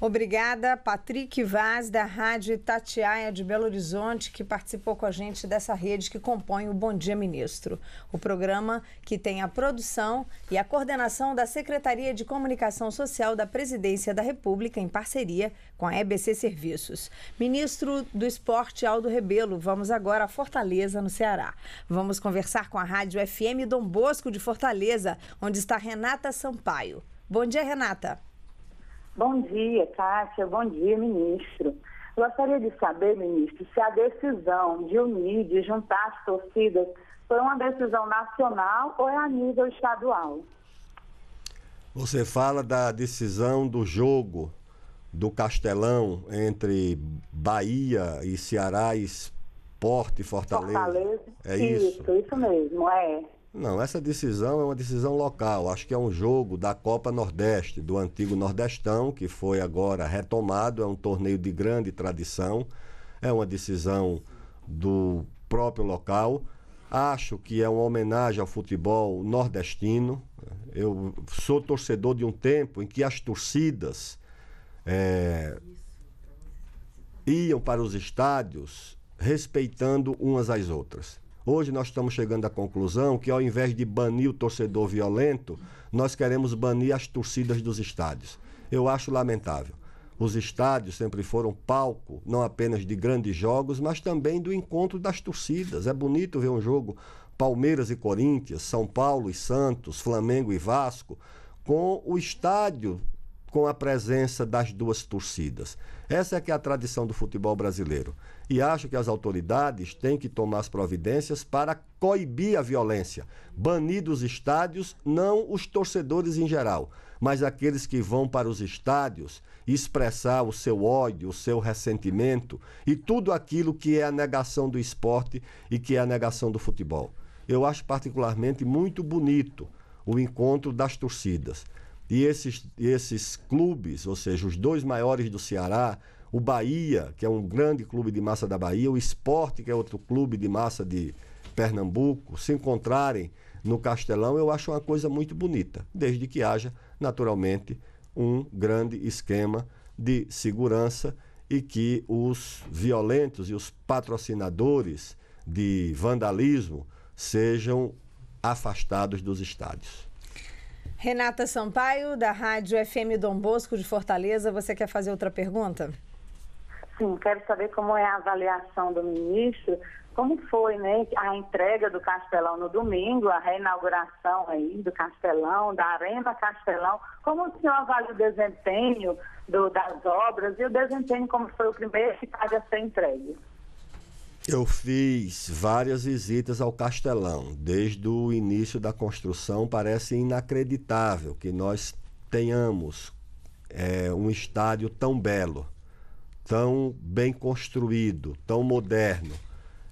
Speaker 1: Obrigada, Patrick Vaz, da Rádio Tatiaia de Belo Horizonte, que participou com a gente dessa rede que compõe o Bom Dia Ministro. O programa que tem a produção e a coordenação da Secretaria de Comunicação Social da Presidência da República, em parceria com a EBC Serviços. Ministro do Esporte, Aldo Rebelo, vamos agora a Fortaleza, no Ceará. Vamos conversar com a Rádio FM Dom Bosco de Fortaleza, onde está Renata Sampaio. Bom dia, Renata.
Speaker 4: Bom dia, Kátia. Bom dia, ministro. Gostaria de saber, ministro, se a decisão de unir, de juntar as torcidas, foi uma decisão nacional ou é a nível estadual?
Speaker 2: Você fala da decisão do jogo do Castelão entre Bahia e Ceará, Esporte e Fortaleza. Fortaleza.
Speaker 4: É isso. Isso, isso mesmo, é.
Speaker 2: Não, essa decisão é uma decisão local. Acho que é um jogo da Copa Nordeste, do antigo Nordestão, que foi agora retomado. É um torneio de grande tradição. É uma decisão do próprio local. Acho que é uma homenagem ao futebol nordestino. Eu sou torcedor de um tempo em que as torcidas é, iam para os estádios respeitando umas às outras. Hoje nós estamos chegando à conclusão que, ao invés de banir o torcedor violento, nós queremos banir as torcidas dos estádios. Eu acho lamentável. Os estádios sempre foram palco, não apenas de grandes jogos, mas também do encontro das torcidas. É bonito ver um jogo Palmeiras e Corinthians, São Paulo e Santos, Flamengo e Vasco, com o estádio com a presença das duas torcidas. Essa é que é a tradição do futebol brasileiro. E acho que as autoridades têm que tomar as providências para coibir a violência, banir dos estádios não os torcedores em geral, mas aqueles que vão para os estádios expressar o seu ódio, o seu ressentimento e tudo aquilo que é a negação do esporte e que é a negação do futebol. Eu acho particularmente muito bonito o encontro das torcidas. E esses, esses clubes, ou seja, os dois maiores do Ceará, o Bahia, que é um grande clube de massa da Bahia, o Esporte, que é outro clube de massa de Pernambuco, se encontrarem no Castelão, eu acho uma coisa muito bonita, desde que haja, naturalmente, um grande esquema de segurança e que os violentos e os patrocinadores de vandalismo sejam afastados dos estádios.
Speaker 1: Renata Sampaio, da Rádio FM Dom Bosco de Fortaleza, você quer fazer outra pergunta? Sim, quero
Speaker 4: saber como é a avaliação do ministro, como foi né, a entrega do Castelão no domingo, a reinauguração aí do Castelão, da Arena Castelão, como o senhor avalia o desempenho do, das obras e o desempenho como foi o primeiro que faz a ser entregue?
Speaker 2: Eu fiz várias visitas ao Castelão, desde o início da construção. Parece inacreditável que nós tenhamos é, um estádio tão belo, tão bem construído, tão moderno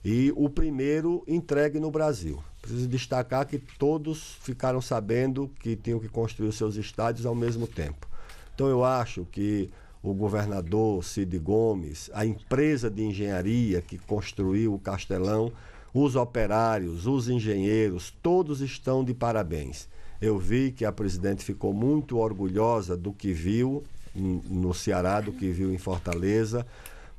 Speaker 2: e o primeiro entregue no Brasil. Preciso destacar que todos ficaram sabendo que tinham que construir os seus estádios ao mesmo tempo. Então eu acho que o governador Cid Gomes, a empresa de engenharia que construiu o Castelão, os operários, os engenheiros, todos estão de parabéns. Eu vi que a presidente ficou muito orgulhosa do que viu no Ceará, do que viu em Fortaleza,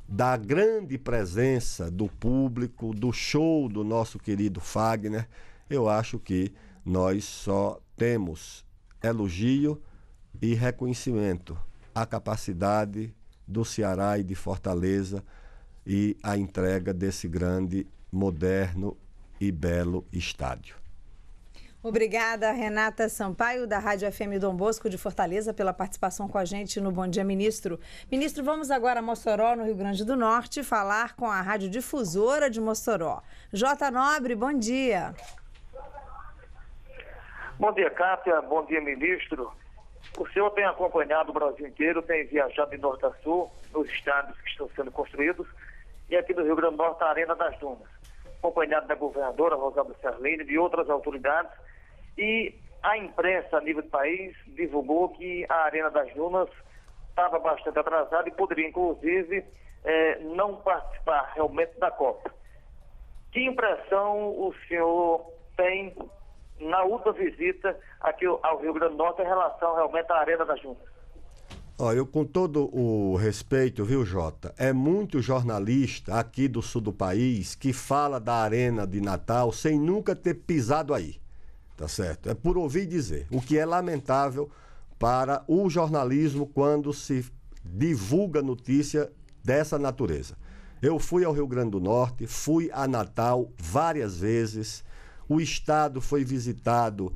Speaker 2: da grande presença do público, do show do nosso querido Fagner. Eu acho que nós só temos elogio e reconhecimento a capacidade do Ceará e de Fortaleza e a entrega desse grande, moderno e belo estádio.
Speaker 1: Obrigada, Renata Sampaio, da Rádio FM Dom Bosco de Fortaleza, pela participação com a gente no Bom Dia Ministro. Ministro, vamos agora a Mossoró, no Rio Grande do Norte, falar com a Rádio Difusora de Mossoró. J. Nobre, bom dia.
Speaker 5: Bom dia, Cátia. Bom dia, ministro. O senhor tem acompanhado o Brasil inteiro, tem viajado de norte a sul, nos estados que estão sendo construídos, e aqui no Rio Grande do Norte, a Arena das Dunas, acompanhado da governadora Rosalba Serlini, de outras autoridades, e a imprensa a nível do país divulgou que a Arena das Dunas estava bastante atrasada e poderia, inclusive, eh, não participar realmente da Copa. Que impressão o senhor tem na última visita aqui ao Rio Grande do Norte em relação realmente à Arena da Junta.
Speaker 2: Olha, eu, com todo o respeito, viu, Jota? É muito jornalista aqui do sul do país que fala da Arena de Natal sem nunca ter pisado aí. Tá certo? É por ouvir dizer. O que é lamentável para o jornalismo quando se divulga notícia dessa natureza. Eu fui ao Rio Grande do Norte, fui a Natal várias vezes o Estado foi visitado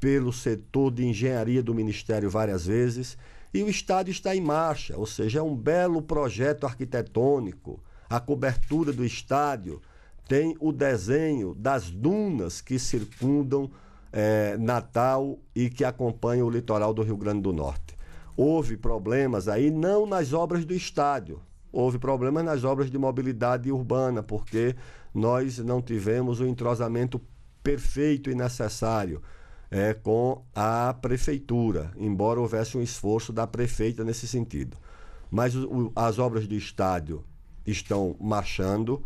Speaker 2: pelo setor de engenharia do Ministério várias vezes e o Estado está em marcha, ou seja, é um belo projeto arquitetônico. A cobertura do estádio tem o desenho das dunas que circundam é, Natal e que acompanham o litoral do Rio Grande do Norte. Houve problemas aí, não nas obras do estádio, houve problemas nas obras de mobilidade urbana, porque nós não tivemos o entrosamento perfeito e necessário é, com a prefeitura, embora houvesse um esforço da prefeita nesse sentido. Mas o, as obras do estádio estão marchando.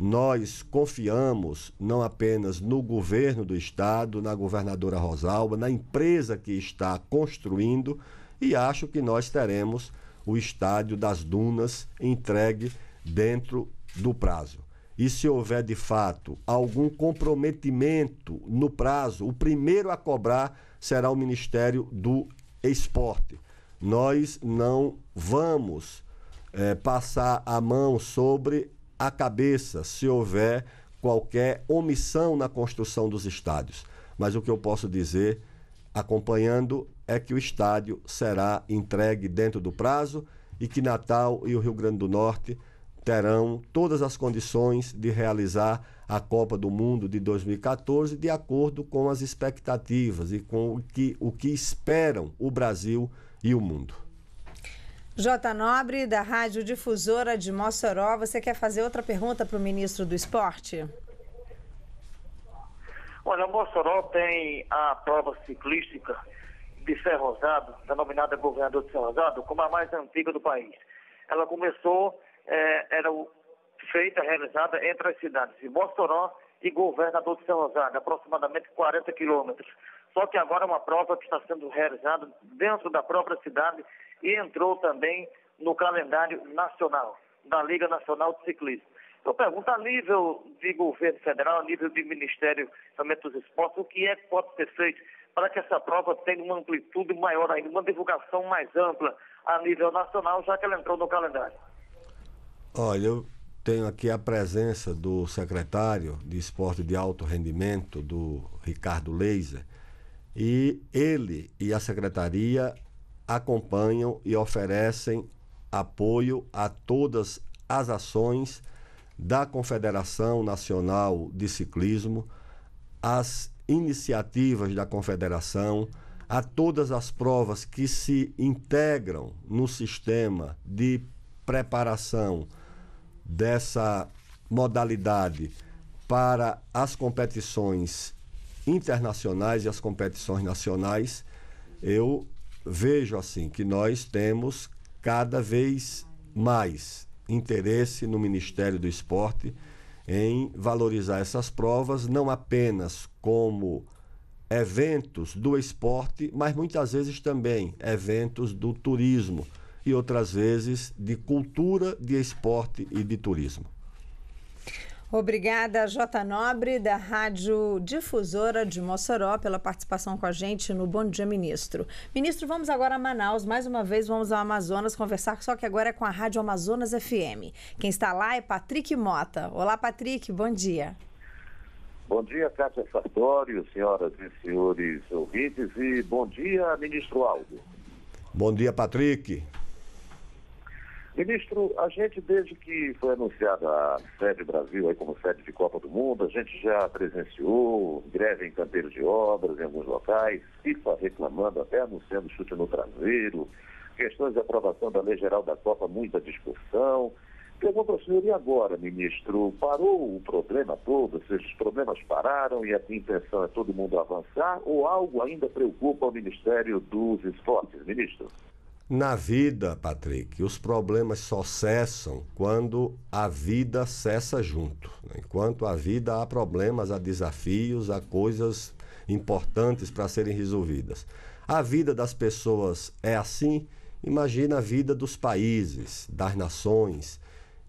Speaker 2: Nós confiamos não apenas no governo do estado, na governadora Rosalba, na empresa que está construindo e acho que nós teremos o estádio das Dunas entregue dentro do prazo. E se houver de fato algum comprometimento no prazo, o primeiro a cobrar será o Ministério do Esporte. Nós não vamos é, passar a mão sobre a cabeça se houver qualquer omissão na construção dos estádios. Mas o que eu posso dizer, acompanhando, é que o estádio será entregue dentro do prazo e que Natal e o Rio Grande do Norte terão todas as condições de realizar a Copa do Mundo de 2014 de acordo com as expectativas e com o que, o que esperam o Brasil e o mundo.
Speaker 1: J. Nobre, da Rádio Difusora de Mossoró, você quer fazer outra pergunta para o ministro do Esporte?
Speaker 5: Olha, Mossoró tem a prova ciclística de Ferrosado, denominada Governador de Ferrosado, como a mais antiga do país ela começou, é, era feita, realizada entre as cidades de Mossoró e Governador de São Rosário, aproximadamente 40 quilômetros. Só que agora é uma prova que está sendo realizada dentro da própria cidade e entrou também no calendário nacional, da Liga Nacional de Ciclismo. Eu pergunto, a nível de governo federal, a nível de Ministério dos Esportes, o que é que pode ser feito para que essa prova tenha uma amplitude maior ainda, uma divulgação mais ampla, a nível nacional, já que ela entrou no calendário.
Speaker 2: Olha, eu tenho aqui a presença do secretário de esporte de alto rendimento, do Ricardo Leiser, e ele e a secretaria acompanham e oferecem apoio a todas as ações da Confederação Nacional de Ciclismo, as iniciativas da Confederação, a todas as provas que se integram no sistema de preparação dessa modalidade para as competições internacionais e as competições nacionais, eu vejo assim que nós temos cada vez mais interesse no Ministério do Esporte em valorizar essas provas não apenas como eventos do esporte, mas muitas vezes também eventos do turismo e outras vezes de cultura, de esporte e de turismo.
Speaker 1: Obrigada, J. Nobre, da Rádio Difusora de Mossoró, pela participação com a gente no Bom Dia Ministro. Ministro, vamos agora a Manaus, mais uma vez vamos ao Amazonas conversar, só que agora é com a Rádio Amazonas FM. Quem está lá é Patrick Mota. Olá, Patrick, bom dia.
Speaker 3: Bom dia, Cátia Sartório, senhoras e senhores ouvintes, e bom dia, ministro Aldo.
Speaker 2: Bom dia, Patrick.
Speaker 3: Ministro, a gente, desde que foi anunciada a sede Brasil aí como sede de Copa do Mundo, a gente já presenciou greve em canteiros de obras em alguns locais, FIFA reclamando, até anunciando chute no traseiro, questões de aprovação da Lei Geral da Copa, muita discussão. Pergunta ao senhor, e agora, ministro? Parou o problema todo? Esses problemas pararam e a intenção é todo mundo avançar? Ou algo ainda preocupa o Ministério dos Esportes, ministro?
Speaker 2: Na vida, Patrick, os problemas só cessam quando a vida cessa junto. Né? Enquanto a vida há problemas, há desafios, há coisas importantes para serem resolvidas. A vida das pessoas é assim. Imagina a vida dos países, das nações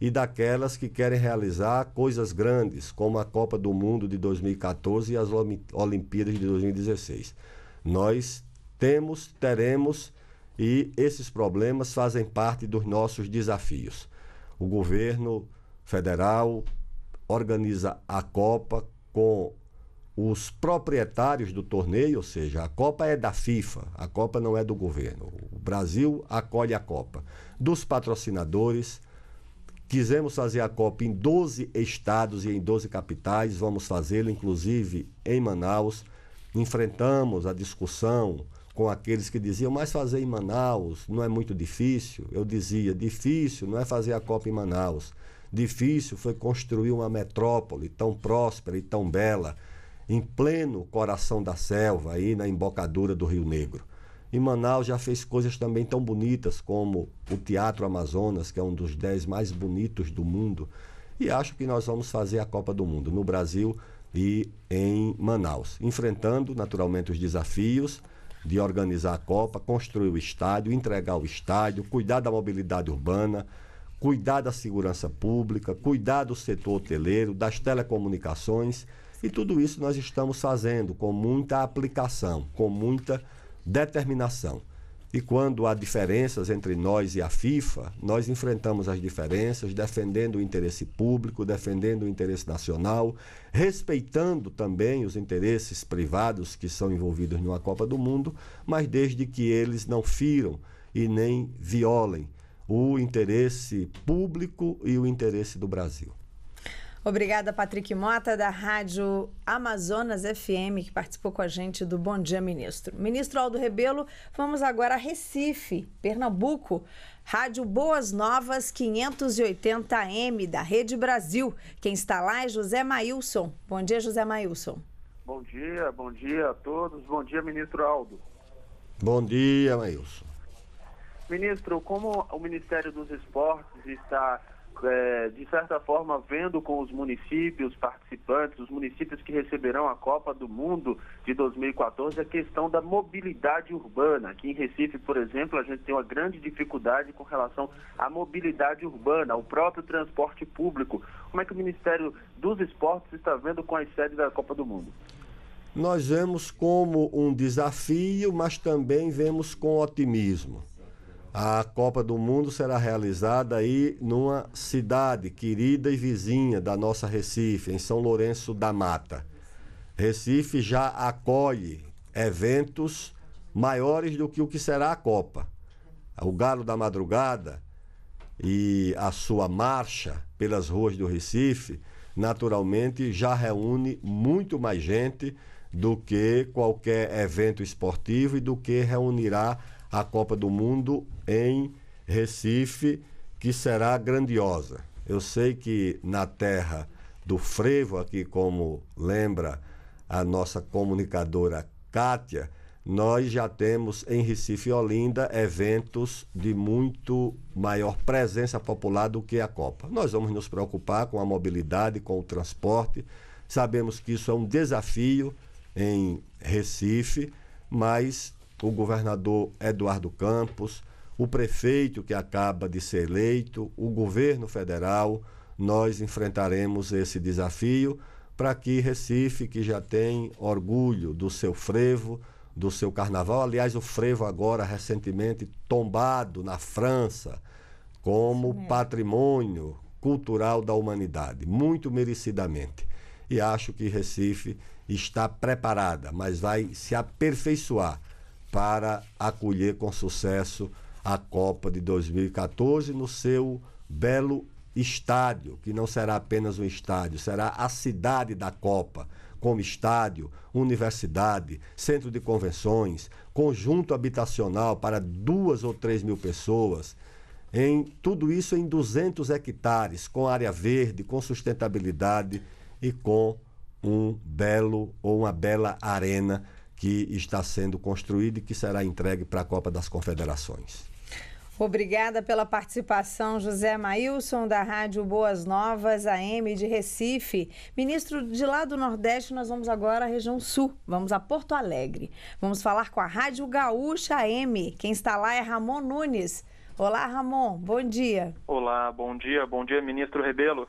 Speaker 2: e daquelas que querem realizar coisas grandes, como a Copa do Mundo de 2014 e as Olimpíadas de 2016. Nós temos, teremos e esses problemas fazem parte dos nossos desafios. O governo federal organiza a Copa com os proprietários do torneio, ou seja, a Copa é da FIFA, a Copa não é do governo. O Brasil acolhe a Copa. Dos patrocinadores, Quisemos fazer a Copa em 12 estados e em 12 capitais, vamos fazê-lo, inclusive em Manaus. Enfrentamos a discussão com aqueles que diziam, mas fazer em Manaus não é muito difícil. Eu dizia, difícil não é fazer a Copa em Manaus. Difícil foi construir uma metrópole tão próspera e tão bela, em pleno coração da selva, aí na embocadura do Rio Negro. E Manaus já fez coisas também tão bonitas como o Teatro Amazonas, que é um dos dez mais bonitos do mundo. E acho que nós vamos fazer a Copa do Mundo no Brasil e em Manaus, enfrentando naturalmente os desafios de organizar a Copa, construir o estádio, entregar o estádio, cuidar da mobilidade urbana, cuidar da segurança pública, cuidar do setor hoteleiro, das telecomunicações. E tudo isso nós estamos fazendo com muita aplicação, com muita determinação. E quando há diferenças entre nós e a FIFA, nós enfrentamos as diferenças, defendendo o interesse público, defendendo o interesse nacional, respeitando também os interesses privados que são envolvidos numa Copa do Mundo, mas desde que eles não firam e nem violem o interesse público e o interesse do Brasil.
Speaker 1: Obrigada, Patrick Mota, da Rádio Amazonas FM, que participou com a gente do Bom Dia, Ministro. Ministro Aldo Rebelo, vamos agora a Recife, Pernambuco. Rádio Boas Novas 580M, da Rede Brasil. Quem está lá é José Mailson. Bom dia, José Mailson. Bom
Speaker 3: dia, bom dia a todos. Bom dia, ministro Aldo.
Speaker 2: Bom dia, Mailson.
Speaker 3: Ministro, como o Ministério dos Esportes está é, de certa forma, vendo com os municípios participantes, os municípios que receberão a Copa do Mundo de 2014, a questão da mobilidade urbana. Aqui em Recife, por exemplo, a gente tem uma grande dificuldade com relação à mobilidade urbana, ao próprio transporte público. Como é que o Ministério dos Esportes está vendo com as sedes da Copa do Mundo?
Speaker 2: Nós vemos como um desafio, mas também vemos com otimismo. A Copa do Mundo será realizada aí numa cidade querida e vizinha da nossa Recife, em São Lourenço da Mata. Recife já acolhe eventos maiores do que o que será a Copa. O Galo da Madrugada e a sua marcha pelas ruas do Recife, naturalmente, já reúne muito mais gente do que qualquer evento esportivo e do que reunirá a Copa do Mundo em Recife, que será grandiosa. Eu sei que na terra do frevo, aqui como lembra a nossa comunicadora Kátia, nós já temos em Recife e Olinda eventos de muito maior presença popular do que a Copa. Nós vamos nos preocupar com a mobilidade, com o transporte. Sabemos que isso é um desafio em Recife, mas o governador Eduardo Campos, o prefeito que acaba de ser eleito, o governo federal, nós enfrentaremos esse desafio para que Recife, que já tem orgulho do seu frevo, do seu carnaval, aliás, o frevo agora recentemente tombado na França como patrimônio cultural da humanidade, muito merecidamente. E acho que Recife está preparada, mas vai se aperfeiçoar para acolher com sucesso a Copa de 2014 no seu belo estádio, que não será apenas um estádio, será a cidade da Copa, como estádio, universidade, centro de convenções, conjunto habitacional para duas ou três mil pessoas. Em tudo isso em 200 hectares, com área verde, com sustentabilidade e com um belo ou uma bela arena que está sendo construído e que será entregue para a Copa das Confederações.
Speaker 1: Obrigada pela participação, José Maílson, da Rádio Boas Novas, AM de Recife. Ministro, de lá do Nordeste, nós vamos agora à região sul, vamos a Porto Alegre. Vamos falar com a Rádio Gaúcha AM. Quem está lá é Ramon Nunes. Olá, Ramon, bom dia.
Speaker 8: Olá, bom dia, bom dia, ministro Rebelo.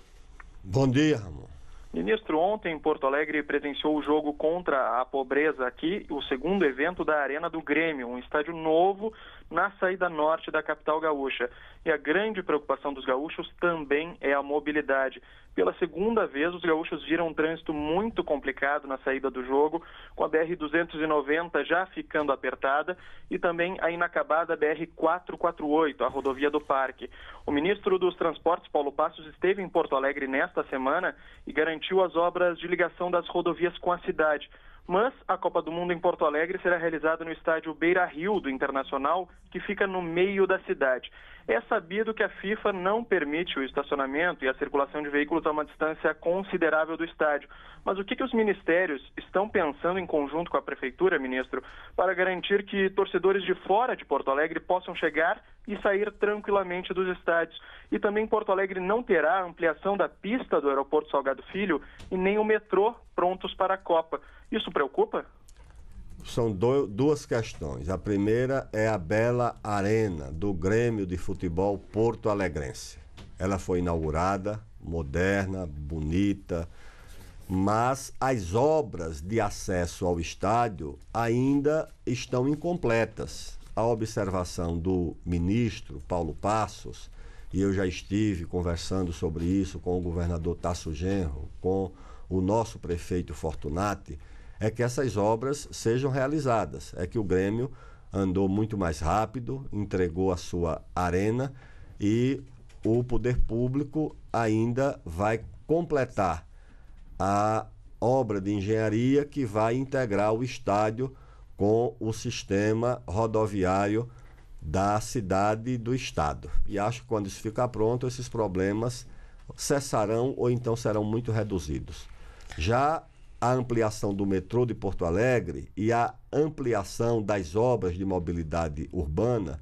Speaker 2: Bom dia, Ramon.
Speaker 8: Ministro, ontem Porto Alegre presenciou o jogo contra a pobreza aqui, o segundo evento da Arena do Grêmio, um estádio novo na saída norte da capital gaúcha. E a grande preocupação dos gaúchos também é a mobilidade. Pela segunda vez, os gaúchos viram um trânsito muito complicado na saída do jogo, com a BR-290 já ficando apertada e também a inacabada BR-448, a rodovia do Parque. O ministro dos Transportes, Paulo Passos, esteve em Porto Alegre nesta semana e garantiu as obras de ligação das rodovias com a cidade. Mas a Copa do Mundo em Porto Alegre será realizada no estádio Beira Rio do Internacional, que fica no meio da cidade. É sabido que a FIFA não permite o estacionamento e a circulação de veículos a uma distância considerável do estádio. Mas o que, que os ministérios estão pensando em conjunto com a Prefeitura, ministro, para garantir que torcedores de fora de Porto Alegre possam chegar e sair tranquilamente dos estádios? E também Porto Alegre não terá ampliação da pista do aeroporto Salgado Filho e nem o metrô prontos para a Copa. Isso preocupa?
Speaker 2: são do, duas questões. A primeira é a bela arena do Grêmio de Futebol Porto Alegrense. Ela foi inaugurada, moderna, bonita, mas as obras de acesso ao estádio ainda estão incompletas. A observação do ministro Paulo Passos, e eu já estive conversando sobre isso com o governador Tasso Genro, com o nosso prefeito Fortunati, é que essas obras sejam realizadas. É que o Grêmio andou muito mais rápido, entregou a sua arena e o poder público ainda vai completar a obra de engenharia que vai integrar o estádio com o sistema rodoviário da cidade e do estado. E acho que quando isso ficar pronto, esses problemas cessarão ou então serão muito reduzidos. Já a ampliação do metrô de Porto Alegre e a ampliação das obras de mobilidade urbana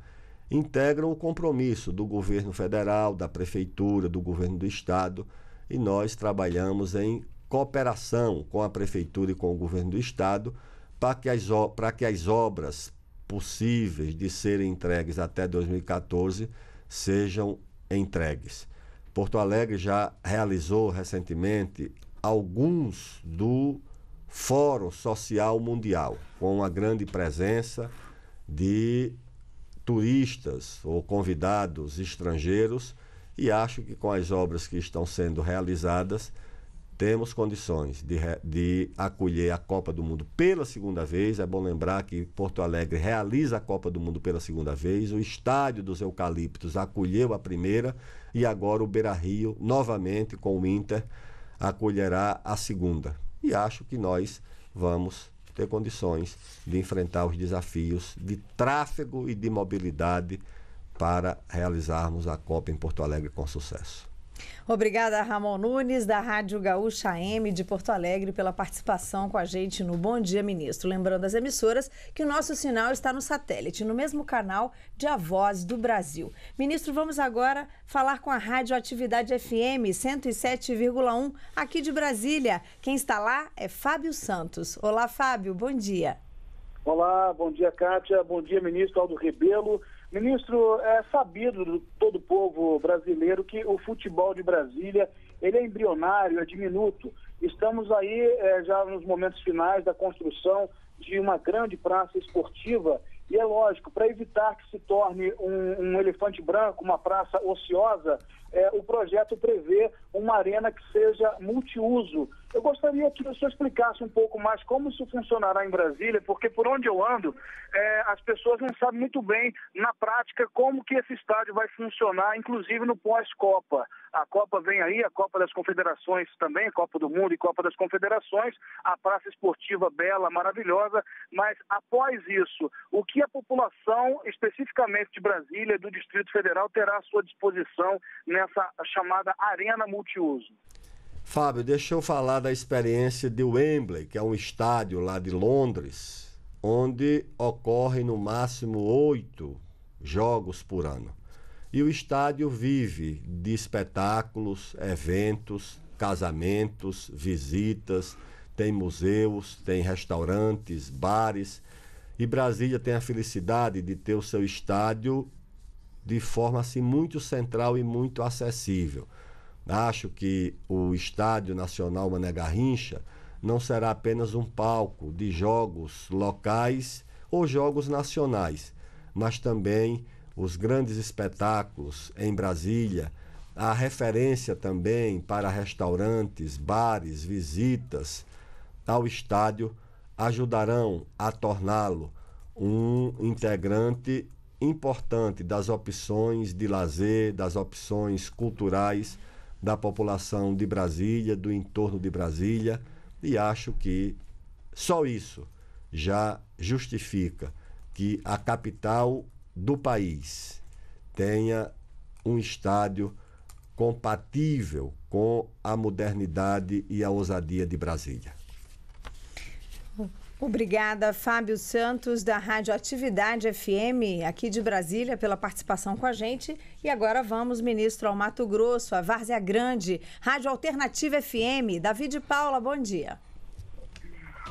Speaker 2: integram o compromisso do governo federal, da prefeitura, do governo do estado e nós trabalhamos em cooperação com a prefeitura e com o governo do estado para que as, para que as obras possíveis de serem entregues até 2014 sejam entregues. Porto Alegre já realizou recentemente alguns do Fórum Social Mundial, com uma grande presença de turistas ou convidados estrangeiros, e acho que com as obras que estão sendo realizadas, temos condições de, de acolher a Copa do Mundo pela segunda vez. É bom lembrar que Porto Alegre realiza a Copa do Mundo pela segunda vez. O Estádio dos Eucaliptos acolheu a primeira e agora o Beira Rio novamente com o Inter acolherá a segunda. E acho que nós vamos ter condições de enfrentar os desafios de tráfego e de mobilidade para realizarmos a Copa em Porto Alegre com sucesso.
Speaker 1: Obrigada, Ramon Nunes, da Rádio Gaúcha M de Porto Alegre, pela participação com a gente no Bom Dia Ministro. Lembrando as emissoras que o nosso sinal está no satélite, no mesmo canal de A Voz do Brasil. Ministro, vamos agora falar com a Rádio Atividade FM 107,1 aqui de Brasília. Quem está lá é Fábio Santos. Olá, Fábio, bom dia.
Speaker 9: Olá, bom dia, Kátia. Bom dia, ministro Aldo Rebelo. Ministro, é sabido do todo o povo brasileiro que o futebol de Brasília ele é embrionário, é diminuto. Estamos aí é, já nos momentos finais da construção de uma grande praça esportiva e é lógico, para evitar que se torne um, um, elefante branco, uma praça ociosa, é, o projeto prevê uma arena que seja multiuso, eu gostaria que o senhor explicasse um pouco mais como isso funcionará em Brasília, porque por onde eu ando, é, as pessoas não sabem muito bem, na prática, como que esse estádio vai funcionar, inclusive no pós-Copa. A Copa vem aí, a Copa das Confederações também, Copa do Mundo e Copa das Confederações, a praça esportiva bela, maravilhosa, mas após isso, o que a população, especificamente de Brasília, do Distrito Federal, terá à sua disposição nessa chamada arena multiuso?
Speaker 2: Fábio, deixa eu falar da experiência de Wembley, que é um estádio lá de Londres, onde ocorrem no máximo oito jogos por ano. E o estádio vive de espetáculos, eventos, casamentos, visitas, tem museus, tem restaurantes, bares. E Brasília tem a felicidade de ter o seu estádio de forma assim muito central e muito acessível. Acho que o Estádio Nacional Mané Garrincha não será apenas um palco de jogos locais ou jogos nacionais, mas também os grandes espetáculos em Brasília, a referência também para restaurantes, bares, visitas ao estádio ajudarão a torná-lo um integrante importante das opções de lazer, das opções culturais da população de Brasília, do entorno de Brasília, e acho que só isso já justifica que a capital do país tenha um estádio compatível com a modernidade e a ousadia de Brasília.
Speaker 1: Obrigada, Fábio Santos, da Rádio Atividade FM, aqui de Brasília, pela participação com a gente. E agora vamos, ministro, ao Mato Grosso, a Várzea Grande, Rádio Alternativa FM. David Paula, bom dia.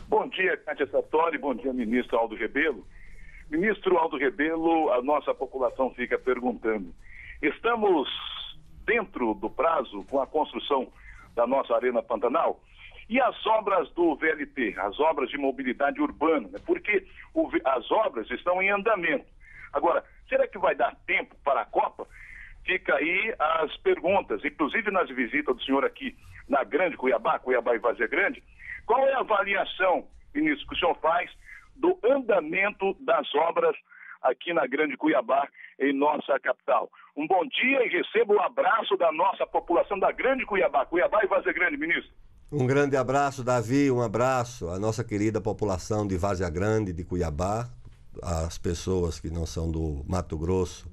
Speaker 7: Bom dia, Cátia Sartori, bom dia, ministro Aldo Rebelo. Ministro Aldo Rebelo, a nossa população fica perguntando: estamos dentro do prazo com a construção da nossa Arena Pantanal? E as obras do VLT, as obras de mobilidade urbana, né? porque o, as obras estão em andamento. Agora, será que vai dar tempo para a Copa? Fica aí as perguntas, inclusive nas visitas do senhor aqui na Grande Cuiabá, Cuiabá e Vazia Grande. Qual é a avaliação, ministro, que o senhor faz do andamento das obras aqui na Grande Cuiabá, em nossa capital? Um bom dia e receba o um abraço da nossa população da Grande Cuiabá, Cuiabá e Vazia Grande, ministro.
Speaker 2: Um grande abraço, Davi, um abraço à nossa querida população de Várzea Grande, de Cuiabá, às pessoas que não são do Mato Grosso.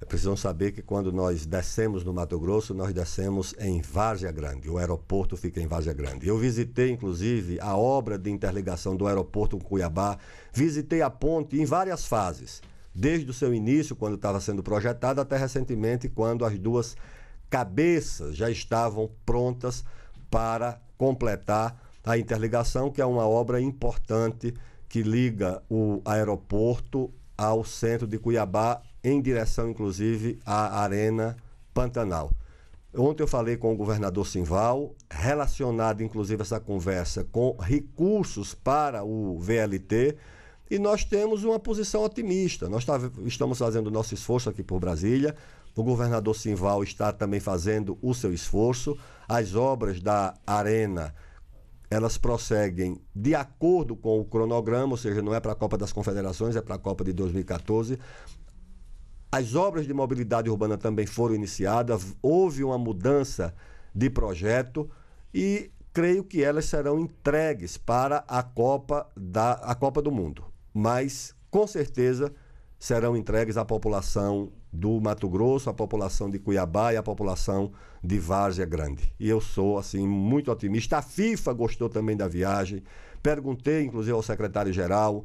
Speaker 2: É Precisam saber que quando nós descemos no Mato Grosso, nós descemos em Várzea Grande. O aeroporto fica em Várzea Grande. Eu visitei, inclusive, a obra de interligação do aeroporto com Cuiabá. Visitei a ponte em várias fases. Desde o seu início, quando estava sendo projetada, até recentemente, quando as duas cabeças já estavam prontas para completar a interligação, que é uma obra importante que liga o aeroporto ao centro de Cuiabá, em direção, inclusive, à Arena Pantanal. Ontem eu falei com o governador Simval, relacionado, inclusive, essa conversa com recursos para o VLT, e nós temos uma posição otimista. Nós tá, estamos fazendo o nosso esforço aqui por Brasília, o governador Simval está também fazendo o seu esforço. As obras da Arena elas prosseguem de acordo com o cronograma, ou seja, não é para a Copa das Confederações, é para a Copa de 2014. As obras de mobilidade urbana também foram iniciadas, houve uma mudança de projeto e creio que elas serão entregues para a Copa da a Copa do Mundo. Mas com certeza serão entregues à população do Mato Grosso, a população de Cuiabá e a população de Várzea Grande. E eu sou, assim, muito otimista. A FIFA gostou também da viagem. Perguntei, inclusive, ao secretário-geral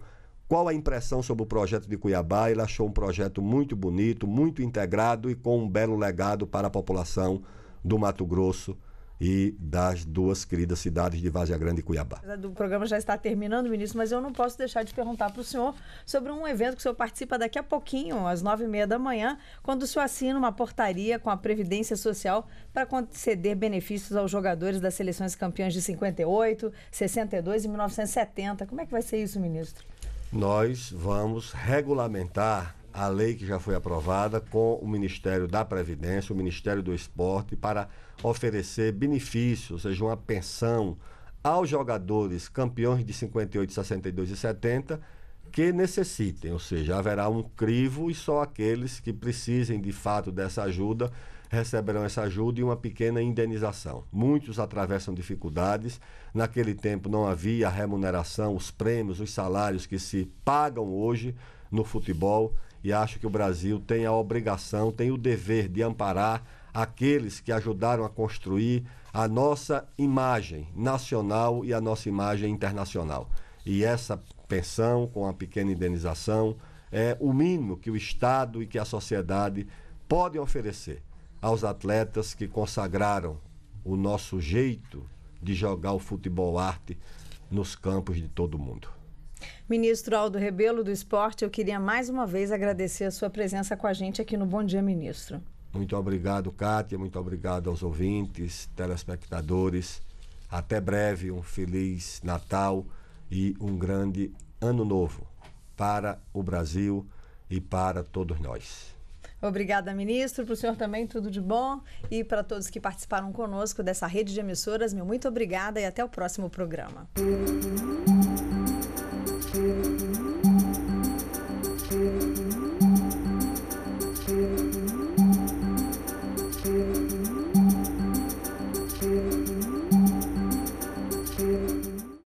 Speaker 2: qual a impressão sobre o projeto de Cuiabá. Ele achou um projeto muito bonito, muito integrado e com um belo legado para a população do Mato Grosso e das duas queridas cidades de Vazia Grande e Cuiabá.
Speaker 1: O programa já está terminando, ministro, mas eu não posso deixar de perguntar para o senhor sobre um evento que o senhor participa daqui a pouquinho, às nove e meia da manhã, quando o senhor assina uma portaria com a Previdência Social para conceder benefícios aos jogadores das seleções campeãs de 58, 62 e 1970. Como é que vai ser isso, ministro?
Speaker 2: Nós vamos regulamentar a lei que já foi aprovada com o Ministério da Previdência, o Ministério do Esporte, para oferecer benefícios, ou seja, uma pensão aos jogadores campeões de 58, 62 e 70 que necessitem, ou seja, haverá um crivo e só aqueles que precisem de fato dessa ajuda receberão essa ajuda e uma pequena indenização. Muitos atravessam dificuldades. Naquele tempo não havia a remuneração, os prêmios, os salários que se pagam hoje no futebol e acho que o Brasil tem a obrigação, tem o dever de amparar aqueles que ajudaram a construir a nossa imagem nacional e a nossa imagem internacional. E essa pensão, com a pequena indenização, é o mínimo que o Estado e que a sociedade podem oferecer aos atletas que consagraram o nosso jeito de jogar o futebol arte nos campos de todo o mundo.
Speaker 1: Ministro Aldo Rebelo do Esporte, eu queria mais uma vez agradecer a sua presença com a gente aqui no Bom Dia Ministro.
Speaker 2: Muito obrigado, Kátia, muito obrigado aos ouvintes, telespectadores. Até breve, um feliz Natal e um grande ano novo para o Brasil e para todos
Speaker 1: nós. Obrigada, ministro. Para o senhor também, tudo de bom. E para todos que participaram conosco dessa rede de emissoras, meu muito obrigada e até o próximo programa. Thank you.